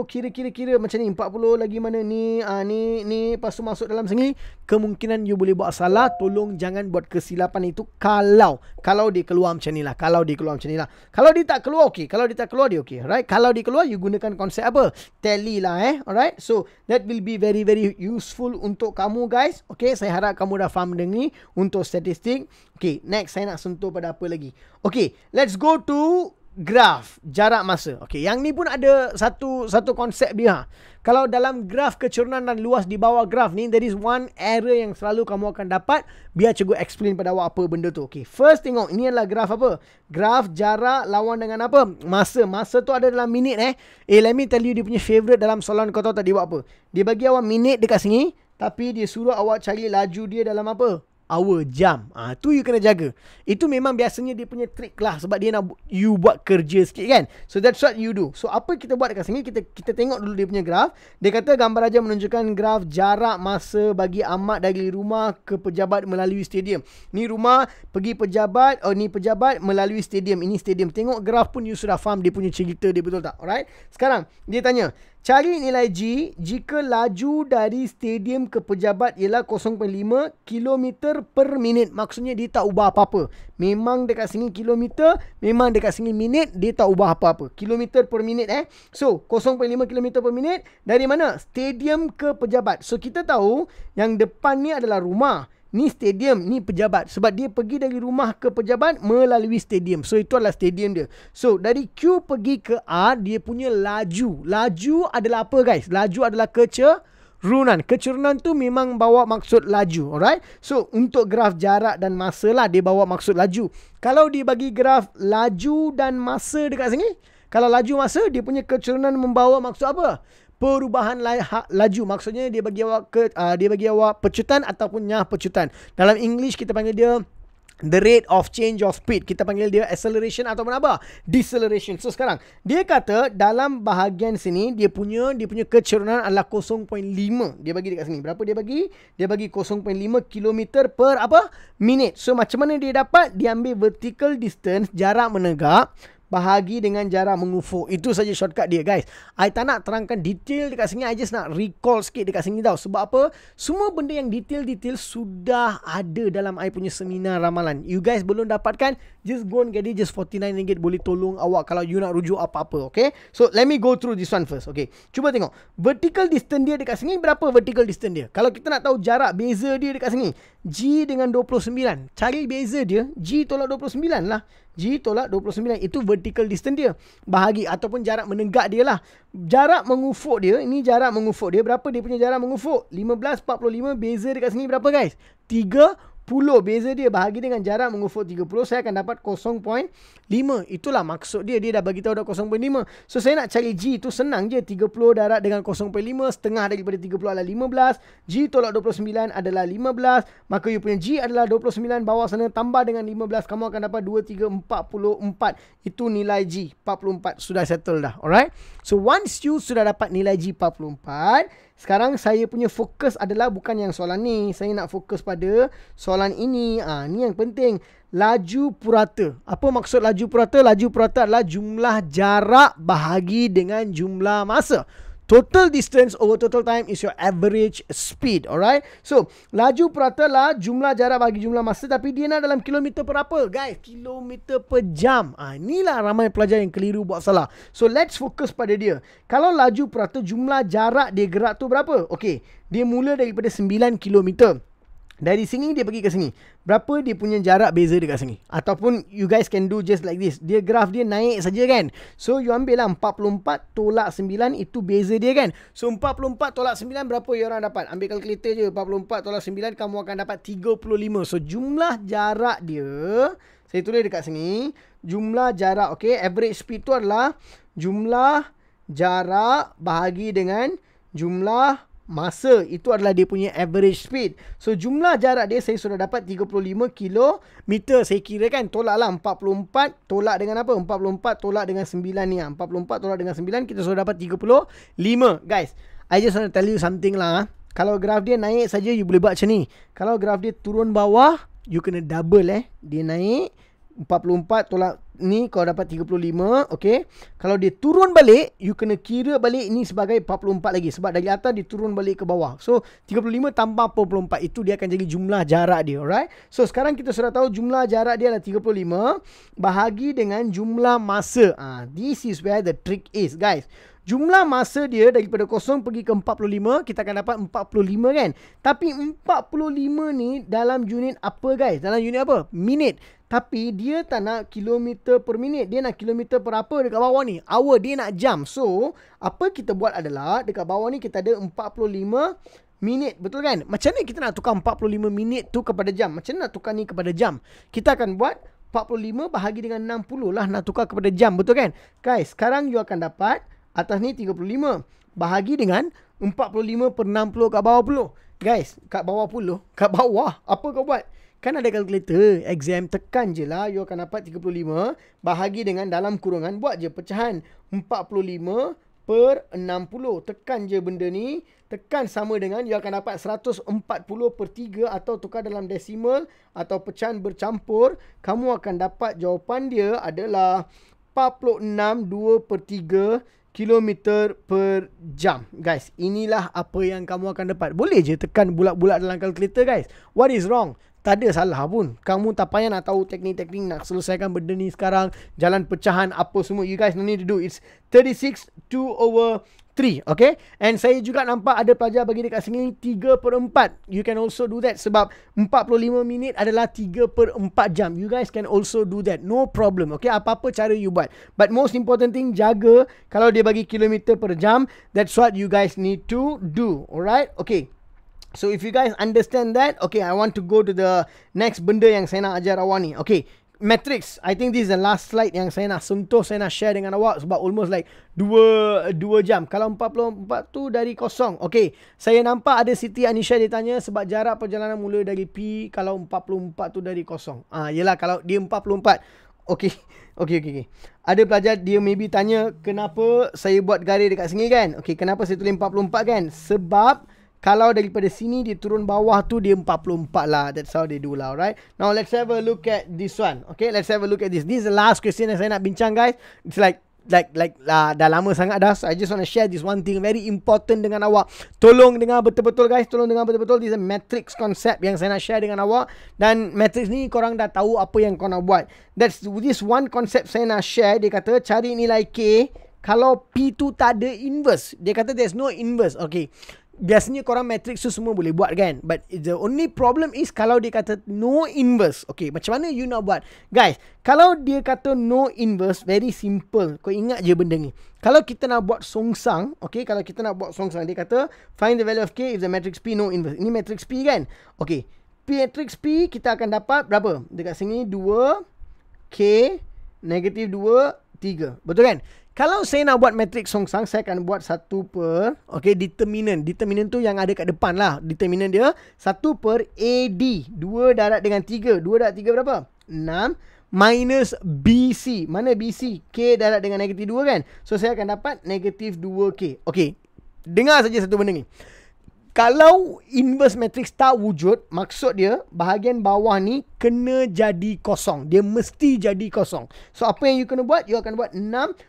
kira-kira-kira macam ni 40 lagi mana ni ah ni ni pasu masuk dalam sini kemungkinan you boleh buat salah tolong jangan buat kesilapan itu kalau kalau dia keluar macam ni lah kalau dia keluar macam ni lah kalau dia tak keluar okey kalau dia tak keluar dia okey right kalau dia keluar you gunakan konsep apa tally lah eh alright so that will be very very useful untuk kamu guys okey saya harap kamu dah faham dengan ni untuk statistik okey next saya nak sentuh pada apa lagi okey let's go to graf jarak masa. Okey, yang ni pun ada satu satu konsep dia. Ha. Kalau dalam graf kecerunan dan luas di bawah graf ni, there is one error yang selalu kamu akan dapat. Biar cikgu explain pada awak apa benda tu. Okey, first tengok ini adalah graf apa? Graf jarak lawan dengan apa? Masa. Masa tu ada dalam minit eh. Eh, let me tell you dia punya favorite dalam soalan kau tahu tadi buat apa. Dia bagi awak minit dekat sini. Tapi dia suruh awak cari laju dia dalam apa? hour, jam. Ah, ha, tu you kena jaga. Itu memang biasanya dia punya trick lah sebab dia nak you buat kerja sikit kan. So that's what you do. So apa kita buat dekat sini kita kita tengok dulu dia punya graf. Dia kata gambar aja menunjukkan graf jarak masa bagi amat dari rumah ke pejabat melalui stadium. Ni rumah pergi pejabat, oh ni pejabat melalui stadium. Ini stadium. Tengok graf pun you sudah faham dia punya cerita dia betul tak? Alright. Sekarang dia tanya, Cari nilai G jika laju dari stadium ke pejabat ialah 0.5 km per minit. Maksudnya dia tak ubah apa-apa. Memang dekat sini kilometer, memang dekat sini minit, dia tak ubah apa-apa. Kilometer per minit eh. So, 0.5 km per minit dari mana? Stadium ke pejabat. So, kita tahu yang depan ni adalah rumah ni stadium ni pejabat sebab dia pergi dari rumah ke pejabat melalui stadium so itu adalah stadium dia so dari Q pergi ke A dia punya laju laju adalah apa guys laju adalah kecerunan kecerunan tu memang bawa maksud laju alright so untuk graf jarak dan masa lah dia bawa maksud laju kalau dia bagi graf laju dan masa dekat sini kalau laju masa dia punya kecerunan membawa maksud apa perubahan ha, laju maksudnya dia bagi awak ke, uh, dia bagi awak pecutan ataupun nyah pecutan dalam english kita panggil dia the rate of change of speed kita panggil dia acceleration ataupun apa deceleration so sekarang dia kata dalam bahagian sini dia punya dia punya kecerunan adalah 0.5 dia bagi dekat sini berapa dia bagi dia bagi 0.5 km per apa minit so macam mana dia dapat dia ambil vertical distance jarak menegak bahagi dengan jarak mengufo. Itu saja shortcut dia guys. I tak nak terangkan detail dekat sini. I just nak recall sikit dekat sini tau. Sebab apa? Semua benda yang detail-detail sudah ada dalam I punya seminar ramalan. You guys belum dapatkan, just go and get it. Just RM49 boleh tolong awak kalau you nak rujuk apa-apa. Okay? So let me go through this one first. Okay. Cuba tengok. Vertical distance dia dekat sini berapa vertical distance dia? Kalau kita nak tahu jarak beza dia dekat sini. G dengan 29. Cari beza dia, G tolak 29 lah. G tolak 29. Itu vertical distance dia. Bahagi ataupun jarak menenggak dia lah. Jarak mengufuk dia. Ini jarak mengufuk dia. Berapa dia punya jarak mengufuk? 15, 45. Beza dekat sini berapa guys? 3, 40 beza dia bahagi dengan jarak mengufur 30 saya akan dapat 0.5 itulah maksud dia dia dah bagi tahu dah 0.5 so saya nak cari g tu senang je 30 darat dengan 0.5 setengah daripada 30 adalah 15 g tolak 29 adalah 15 maka you punya g adalah 29 bawah sana tambah dengan 15 kamu akan dapat 2344 itu nilai g 44 sudah settle dah alright so once you sudah dapat nilai g 44 sekarang saya punya fokus adalah bukan yang soalan ni. Saya nak fokus pada soalan ini. Ah, ha, ni yang penting. Laju purata. Apa maksud laju purata? Laju purata adalah jumlah jarak bahagi dengan jumlah masa total distance over total time is your average speed alright so laju prata lah jumlah jarak bagi jumlah masa tapi dia nak dalam kilometer per apa guys kilometer per jam ah ha, inilah ramai pelajar yang keliru buat salah so let's focus pada dia kalau laju prata jumlah jarak dia gerak tu berapa okey dia mula daripada 9 kilometer dari sini dia pergi ke sini. Berapa dia punya jarak beza dekat sini? Ataupun you guys can do just like this. Dia graf dia naik saja kan? So you ambil lah 44 tolak 9 itu beza dia kan? So 44 tolak 9 berapa you orang dapat? Ambil calculator je. 44 tolak 9 kamu akan dapat 35. So jumlah jarak dia. Saya tulis dekat sini. Jumlah jarak. Okay. Average speed tu adalah jumlah jarak bahagi dengan jumlah masa itu adalah dia punya average speed. So jumlah jarak dia saya sudah dapat 35 km. Saya kira kan tolaklah 44 tolak dengan apa? 44 tolak dengan 9 ni. 44 lah. tolak dengan 9 kita sudah dapat 35. Guys, I just want to tell you something lah. Ah. Kalau graf dia naik saja you boleh buat macam ni. Kalau graf dia turun bawah you kena double eh. Dia naik 44 tolak ni kau dapat 35 okey kalau dia turun balik you kena kira balik ni sebagai 44 lagi sebab dari atas dia turun balik ke bawah so 35 tambah 44 itu dia akan jadi jumlah jarak dia alright so sekarang kita sudah tahu jumlah jarak dia adalah 35 bahagi dengan jumlah masa ah ha, this is where the trick is guys jumlah masa dia daripada kosong pergi ke 45 kita akan dapat 45 kan tapi 45 ni dalam unit apa guys dalam unit apa minit tapi dia tak nak kilometer per minit dia nak kilometer per apa dekat bawah ni hour dia nak jam so apa kita buat adalah dekat bawah ni kita ada 45 Minit betul kan Macam mana kita nak tukar 45 minit tu kepada jam Macam mana nak tukar ni kepada jam Kita akan buat 45 bahagi dengan 60 lah Nak tukar kepada jam betul kan Guys sekarang you akan dapat Atas ni 35 Bahagi dengan 45 per 60 kat bawah puluh Guys, kat bawah puluh *laughs* Kat bawah, apa kau buat? Kan ada calculator, exam tekan je lah You akan dapat 35 Bahagi dengan dalam kurungan, buat je pecahan 45 per 60 Tekan je benda ni Tekan sama dengan you akan dapat 140 per 3 atau tukar dalam desimal Atau pecahan bercampur Kamu akan dapat jawapan dia adalah 46 2 per 3 km per jam. Guys, inilah apa yang kamu akan dapat. Boleh je tekan bulat-bulat dalam kalkulator guys. What is wrong? Tak ada salah pun. Kamu tak payah nak tahu teknik-teknik nak selesaikan benda ni sekarang. Jalan pecahan apa semua. You guys no need to do. It's 36 2 over 3 Okay And saya juga nampak Ada pelajar bagi dekat sini 3 per 4 You can also do that Sebab 45 minit adalah 3 per 4 jam You guys can also do that No problem Okay Apa-apa cara you buat But most important thing Jaga Kalau dia bagi kilometer per jam That's what you guys need to do Alright Okay So if you guys understand that Okay I want to go to the Next benda yang saya nak ajar awak ni Okay Matrix, I think this is the last slide yang saya nak sentuh, saya nak share dengan awak sebab almost like 2 dua jam. Kalau 44 tu dari kosong. Okay, saya nampak ada Siti Anisha dia tanya sebab jarak perjalanan mula dari P kalau 44 tu dari kosong. Ah, yelah kalau dia 44. Okay, *laughs* okay, okay. okay. Ada pelajar dia maybe tanya kenapa saya buat garis dekat sini kan? Okay, kenapa saya tulis 44 kan? Sebab... Kalau daripada sini dia turun bawah tu dia 44 lah. That's how they do lah, alright? Now let's have a look at this one. Okay, let's have a look at this. This is the last question yang saya nak bincang guys. It's like like like lah, dah lama sangat dah. So I just want to share this one thing very important dengan awak. Tolong dengar betul-betul guys. Tolong dengar betul-betul. This is a matrix concept yang saya nak share dengan awak. Dan matrix ni korang dah tahu apa yang korang nak buat. That's this one concept saya nak share. Dia kata cari nilai K kalau P tu tak ada inverse. Dia kata there's no inverse. Okay biasanya korang matrix tu semua boleh buat kan but the only problem is kalau dia kata no inverse okay macam mana you nak buat guys kalau dia kata no inverse very simple kau ingat je benda ni kalau kita nak buat songsang okay kalau kita nak buat songsang dia kata find the value of k if the matrix p no inverse ini matrix p kan okay p matrix p kita akan dapat berapa dekat sini 2 k negative 2 3 betul kan kalau saya nak buat matrix song sang, saya akan buat satu per, okay, determinant. Determinant tu yang ada kat depan lah. Determinant dia, satu per AD. Dua darat dengan tiga. Dua darat tiga berapa? Enam. Minus BC. Mana BC? K darat dengan negatif dua kan? So, saya akan dapat negatif dua K. Okay. Dengar saja satu benda ni kalau inverse matrix tak wujud, maksud dia bahagian bawah ni kena jadi kosong. Dia mesti jadi kosong. So apa yang you kena buat? You akan buat 6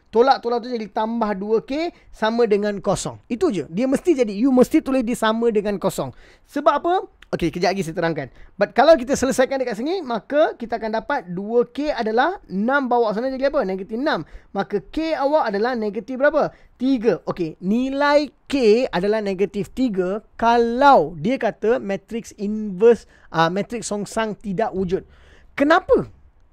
tolak tolak tu jadi tambah 2k sama dengan kosong. Itu je. Dia mesti jadi. You mesti tulis dia sama dengan kosong. Sebab apa? Okey, kejap lagi saya terangkan. But kalau kita selesaikan dekat sini, maka kita akan dapat 2K adalah 6 bawah sana jadi apa? Negatif 6. Maka K awak adalah negatif berapa? 3. Okey, nilai K adalah negatif 3 kalau dia kata matrix inverse, uh, matrix song sang tidak wujud. Kenapa?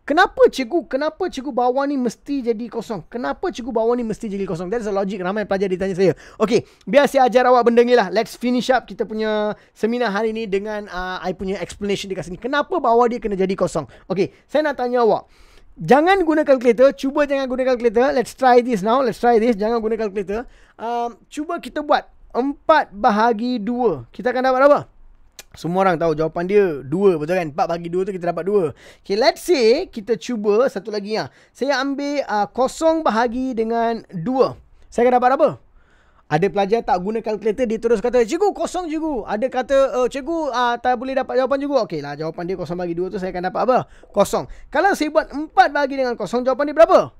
Kenapa cikgu, kenapa cikgu bawah ni mesti jadi kosong? Kenapa cikgu bawah ni mesti jadi kosong? That's a logic. Ramai pelajar ditanya saya. Okay, biar saya ajar awak benda ni lah. Let's finish up kita punya seminar hari ni dengan uh, I punya explanation dekat sini. Kenapa bawah dia kena jadi kosong? Okay, saya nak tanya awak. Jangan guna calculator. Cuba jangan guna calculator. Let's try this now. Let's try this. Jangan guna calculator. Uh, um, cuba kita buat 4 bahagi 2. Kita akan dapat berapa? Semua orang tahu jawapan dia dua betul kan Empat bagi dua tu kita dapat dua. Okay let's say kita cuba satu lagi ya. Saya ambil uh, kosong bahagi dengan dua. Saya akan dapat apa? Ada pelajar tak guna kalkulator dia terus kata Cikgu kosong cikgu Ada kata uh, cikgu uh, tak boleh dapat jawapan cikgu Okay lah jawapan dia kosong bagi dua tu saya akan dapat apa? Kosong Kalau saya buat empat bagi dengan kosong jawapan dia berapa?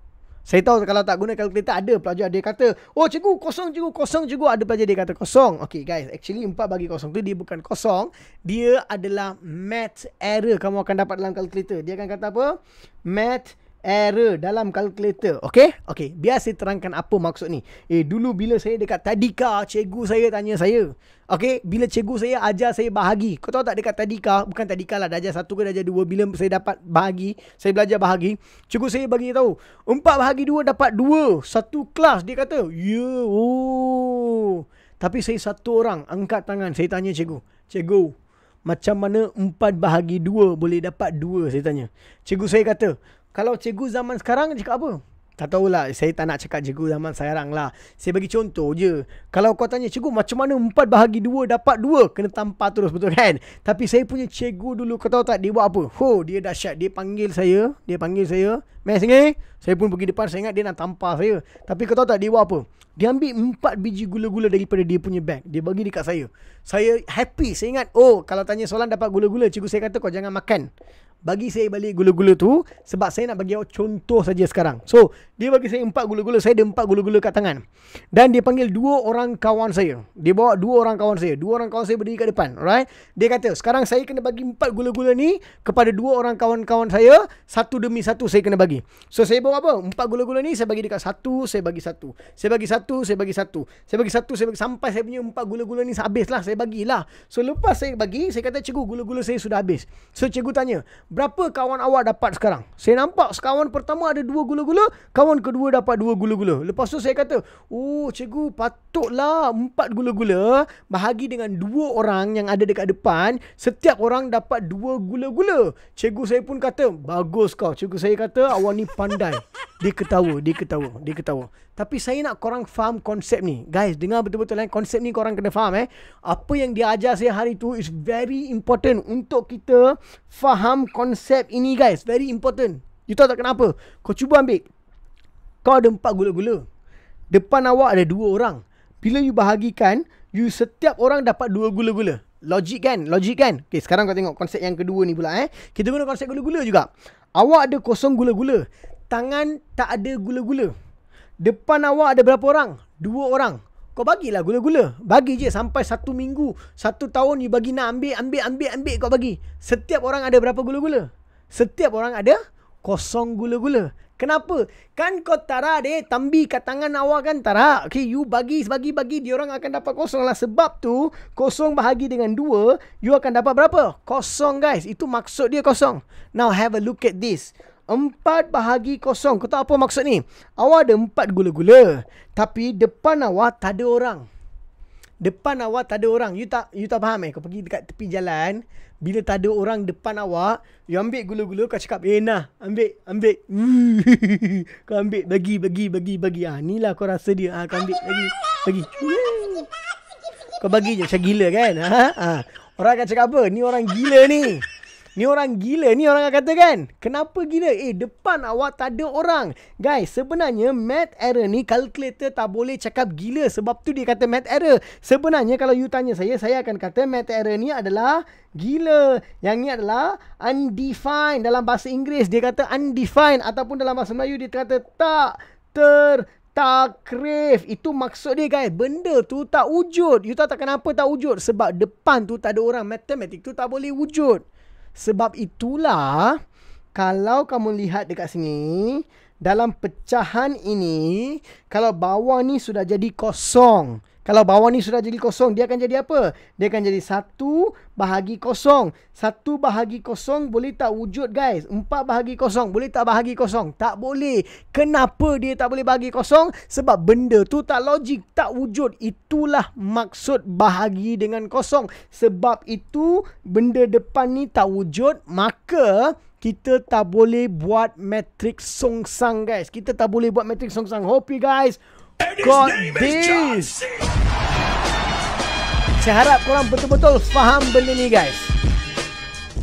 Saya tahu kalau tak guna kalkulator ada pelajar dia kata, "Oh cikgu, kosong cikgu, kosong cikgu." Ada pelajar dia kata kosong. Okay guys, actually 4 bagi kosong tu dia bukan kosong. Dia adalah math error kamu akan dapat dalam kalkulator. Dia akan kata apa? Math error error dalam kalkulator, Okey? Okey, biar saya terangkan apa maksud ni. Eh, dulu bila saya dekat tadika, cikgu saya tanya saya. Okey, bila cikgu saya ajar saya bahagi. Kau tahu tak dekat tadika, bukan tadika lah, darjah satu ke darjah dua. Bila saya dapat bahagi, saya belajar bahagi. Cikgu saya bagi tahu, empat bahagi dua dapat dua. Satu kelas, dia kata, ya, yeah, oh. Tapi saya satu orang, angkat tangan, saya tanya cikgu. Cikgu, macam mana empat bahagi dua boleh dapat dua, saya tanya. Cikgu saya kata, kalau cikgu zaman sekarang cakap apa? Tak tahulah, saya tak nak cakap cikgu zaman sekarang lah. Saya bagi contoh je. Kalau kau tanya cikgu macam mana empat bahagi dua dapat dua, kena tampar terus betul kan? Tapi saya punya cikgu dulu, kau tahu tak dia buat apa? Ho, dia dah syak Dia panggil saya, dia panggil saya. Mes ni, saya pun pergi depan, saya ingat dia nak tampar saya. Tapi kau tahu tak dia buat apa? Dia ambil empat biji gula-gula daripada dia punya bag. Dia bagi dekat saya. Saya happy, saya ingat, oh kalau tanya soalan dapat gula-gula, cikgu saya kata kau jangan makan bagi saya balik gula-gula tu sebab saya nak bagi awak contoh saja sekarang. So, dia bagi saya empat gula-gula, saya ada empat gula-gula kat tangan. Dan dia panggil dua orang kawan saya. Dia bawa dua orang kawan saya. Dua orang kawan saya berdiri kat depan, alright? Dia kata, "Sekarang saya kena bagi empat gula-gula ni kepada dua orang kawan-kawan saya, satu demi satu saya kena bagi." So, saya bawa apa? Empat gula-gula ni saya bagi dekat satu, saya bagi satu. Saya bagi satu, saya bagi satu. Saya bagi satu, saya bagi sampai saya punya empat gula-gula ni habislah, saya bagilah. So, lepas saya bagi, saya kata, "Cikgu, gula-gula saya sudah habis." So, cikgu tanya, Berapa kawan awak dapat sekarang? Saya nampak sekawan pertama ada dua gula-gula, kawan kedua dapat dua gula-gula. Lepas tu saya kata, oh cikgu patutlah empat gula-gula bahagi dengan dua orang yang ada dekat depan, setiap orang dapat dua gula-gula. Cikgu saya pun kata, bagus kau. Cikgu saya kata, awak ni pandai. *laughs* Dia ketawa, dia ketawa, dia ketawa. Tapi saya nak korang faham konsep ni. Guys, dengar betul-betul kan. Konsep ni korang kena faham eh. Apa yang dia ajar saya hari tu is very important untuk kita faham konsep ini guys. Very important. You tahu tak kenapa? Kau cuba ambil. Kau ada empat gula-gula. Depan awak ada dua orang. Bila you bahagikan, you setiap orang dapat dua gula-gula. Logik kan? Logik kan? Okay, sekarang kau tengok konsep yang kedua ni pula eh. Kita guna konsep gula-gula juga. Awak ada kosong gula-gula tangan tak ada gula-gula. Depan awak ada berapa orang? Dua orang. Kau bagilah gula-gula. Bagi je sampai satu minggu, satu tahun you bagi nak ambil, ambil, ambil, ambil kau bagi. Setiap orang ada berapa gula-gula? Setiap orang ada kosong gula-gula. Kenapa? Kan kau tarak deh, tambi kat tangan awak kan tarak. Okay, you bagi, bagi, bagi, dia orang akan dapat kosong lah. Sebab tu, kosong bahagi dengan dua, you akan dapat berapa? Kosong guys. Itu maksud dia kosong. Now have a look at this. Empat bahagi kosong. Kau tahu apa maksud ni? Awak ada empat gula-gula. Tapi depan awak tak ada orang. Depan awak tak ada orang. You tak you tak faham eh? Kau pergi dekat tepi jalan. Bila tak ada orang depan awak. You ambil gula-gula. Kau cakap, eh nah. Ambil, ambil. *laughs* kau ambil. Bagi, bagi, bagi, bagi. Ha, ni lah kau rasa dia. Ha, kau ambil. Bagi, bagi. Kau bagi je macam gila kan? Ha? ha. Orang akan cakap apa? Ni orang gila ni. Ni orang gila ni orang kata kan. Kenapa gila? Eh depan awak tak ada orang. Guys sebenarnya math Error ni calculator tak boleh cakap gila. Sebab tu dia kata math Error. Sebenarnya kalau you tanya saya. Saya akan kata math Error ni adalah gila. Yang ni adalah undefined. Dalam bahasa Inggeris dia kata undefined. Ataupun dalam bahasa Melayu dia kata tak ter takrif itu maksud dia guys benda tu tak wujud you tahu tak kenapa tak wujud sebab depan tu tak ada orang matematik tu tak boleh wujud sebab itulah kalau kamu lihat dekat sini dalam pecahan ini kalau bawah ni sudah jadi kosong. Kalau bawah ni sudah jadi kosong, dia akan jadi apa? Dia akan jadi satu bahagi kosong. Satu bahagi kosong boleh tak wujud guys? Empat bahagi kosong boleh tak bahagi kosong? Tak boleh. Kenapa dia tak boleh bahagi kosong? Sebab benda tu tak logik, tak wujud. Itulah maksud bahagi dengan kosong. Sebab itu benda depan ni tak wujud, maka kita tak boleh buat matrix songsang guys. Kita tak boleh buat matrix songsang. Hope you guys got this. Saya harap korang betul-betul faham benda ni guys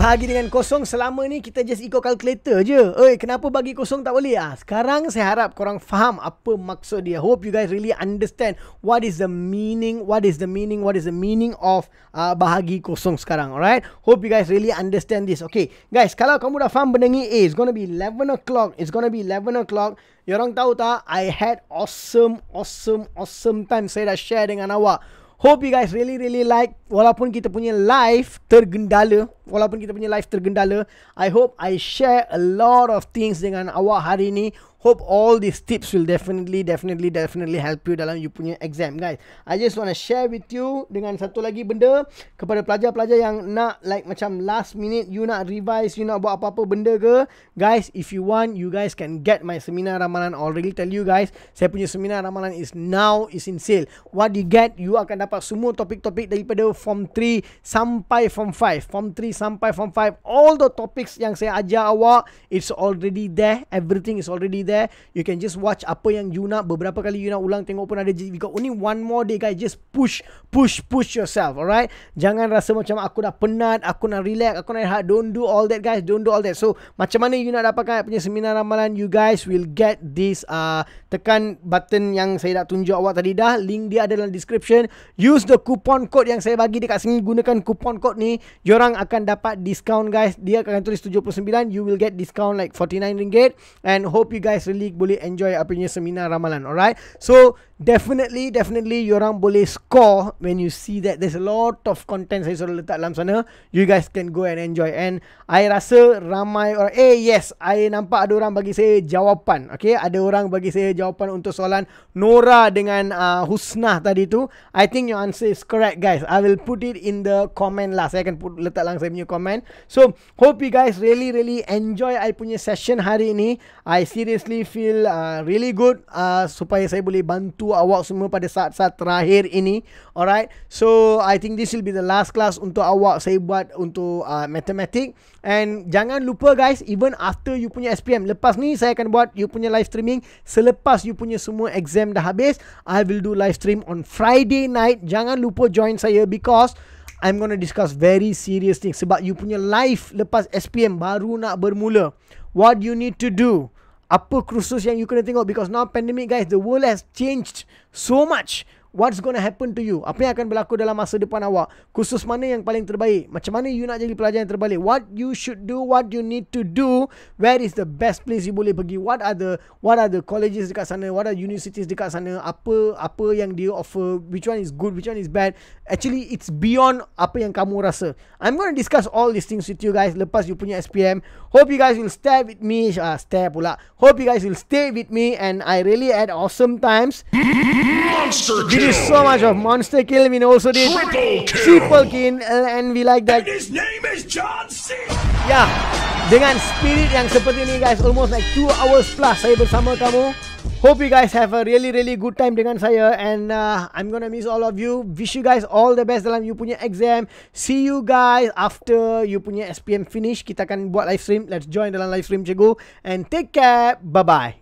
bahagi dengan kosong selama ni kita just ikut calculator je. Oi, kenapa bagi kosong tak boleh ah? Sekarang saya harap korang faham apa maksud dia. Hope you guys really understand what is the meaning, what is the meaning, what is the meaning of uh, bahagi kosong sekarang. Alright? Hope you guys really understand this. Okay, guys, kalau kamu dah faham benda ni, eh, it's gonna be 11 o'clock. It's gonna be 11 o'clock. Yorang tahu tak, I had awesome, awesome, awesome time saya dah share dengan awak. Hope you guys really really like Walaupun kita punya live tergendala Walaupun kita punya live tergendala I hope I share a lot of things dengan awak hari ni Hope all these tips will definitely, definitely, definitely help you dalam you punya exam guys. I just want to share with you dengan satu lagi benda kepada pelajar-pelajar yang nak like macam last minute you nak revise, you nak buat apa-apa benda ke. Guys, if you want, you guys can get my seminar ramalan already tell you guys. Saya punya seminar ramalan is now is in sale. What you get, you akan dapat semua topik-topik daripada form 3 sampai form 5. Form 3 sampai form 5, all the topics yang saya ajar awak, it's already there. Everything is already there there you can just watch apa yang you nak beberapa kali you nak ulang tengok pun ada we only one more day guys just push push push yourself alright jangan rasa macam aku dah penat aku nak relax aku nak rehat don't do all that guys don't do all that so macam mana you nak dapatkan punya seminar ramalan you guys will get this uh, tekan button yang saya dah tunjuk awak tadi dah link dia ada dalam description use the coupon code yang saya bagi dekat sini gunakan coupon code ni orang akan dapat discount guys dia akan tulis 79 you will get discount like 49 ringgit and hope you guys PES really boleh enjoy apa punya seminar ramalan alright so definitely definitely you orang boleh score when you see that there's a lot of content saya suruh letak dalam sana you guys can go and enjoy and I rasa ramai orang eh yes I nampak ada orang bagi saya jawapan okay ada orang bagi saya jawapan untuk soalan Nora dengan uh, Husnah tadi tu I think your answer is correct guys I will put it in the comment lah saya akan put, letak langsung saya punya comment so hope you guys really really enjoy I punya session hari ini I seriously definitely feel uh, really good uh, supaya saya boleh bantu awak semua pada saat-saat terakhir ini. Alright. So, I think this will be the last class untuk awak saya buat untuk uh, matematik. And jangan lupa guys, even after you punya SPM, lepas ni saya akan buat you punya live streaming selepas you punya semua exam dah habis, I will do live stream on Friday night. Jangan lupa join saya because I'm going to discuss very serious things sebab you punya life lepas SPM baru nak bermula. What you need to do? apa krusus yang you kena tengok because now pandemic guys the world has changed so much What's going to happen to you? Apa yang akan berlaku dalam masa depan awak? Khusus mana yang paling terbaik? Macam mana you nak jadi pelajar yang terbaik? What you should do? What you need to do? Where is the best place you boleh pergi? What are the what are the colleges dekat sana? What are universities dekat sana? Apa apa yang dia offer? Which one is good? Which one is bad? Actually, it's beyond apa yang kamu rasa. I'm going to discuss all these things with you guys lepas you punya SPM. Hope you guys will stay with me. uh, stay pula. Hope you guys will stay with me and I really had awesome times. Monster thank you so much of Monster Kill. We also did Triple Kill, triple kill and we like that. And his name is John C. Yeah, dengan spirit yang seperti ini, guys, almost like two hours plus saya bersama kamu. Hope you guys have a really really good time dengan saya and uh, I'm gonna miss all of you. Wish you guys all the best dalam you punya exam. See you guys after you punya SPM finish. Kita akan buat live stream. Let's join dalam live stream cikgu. And take care. Bye bye.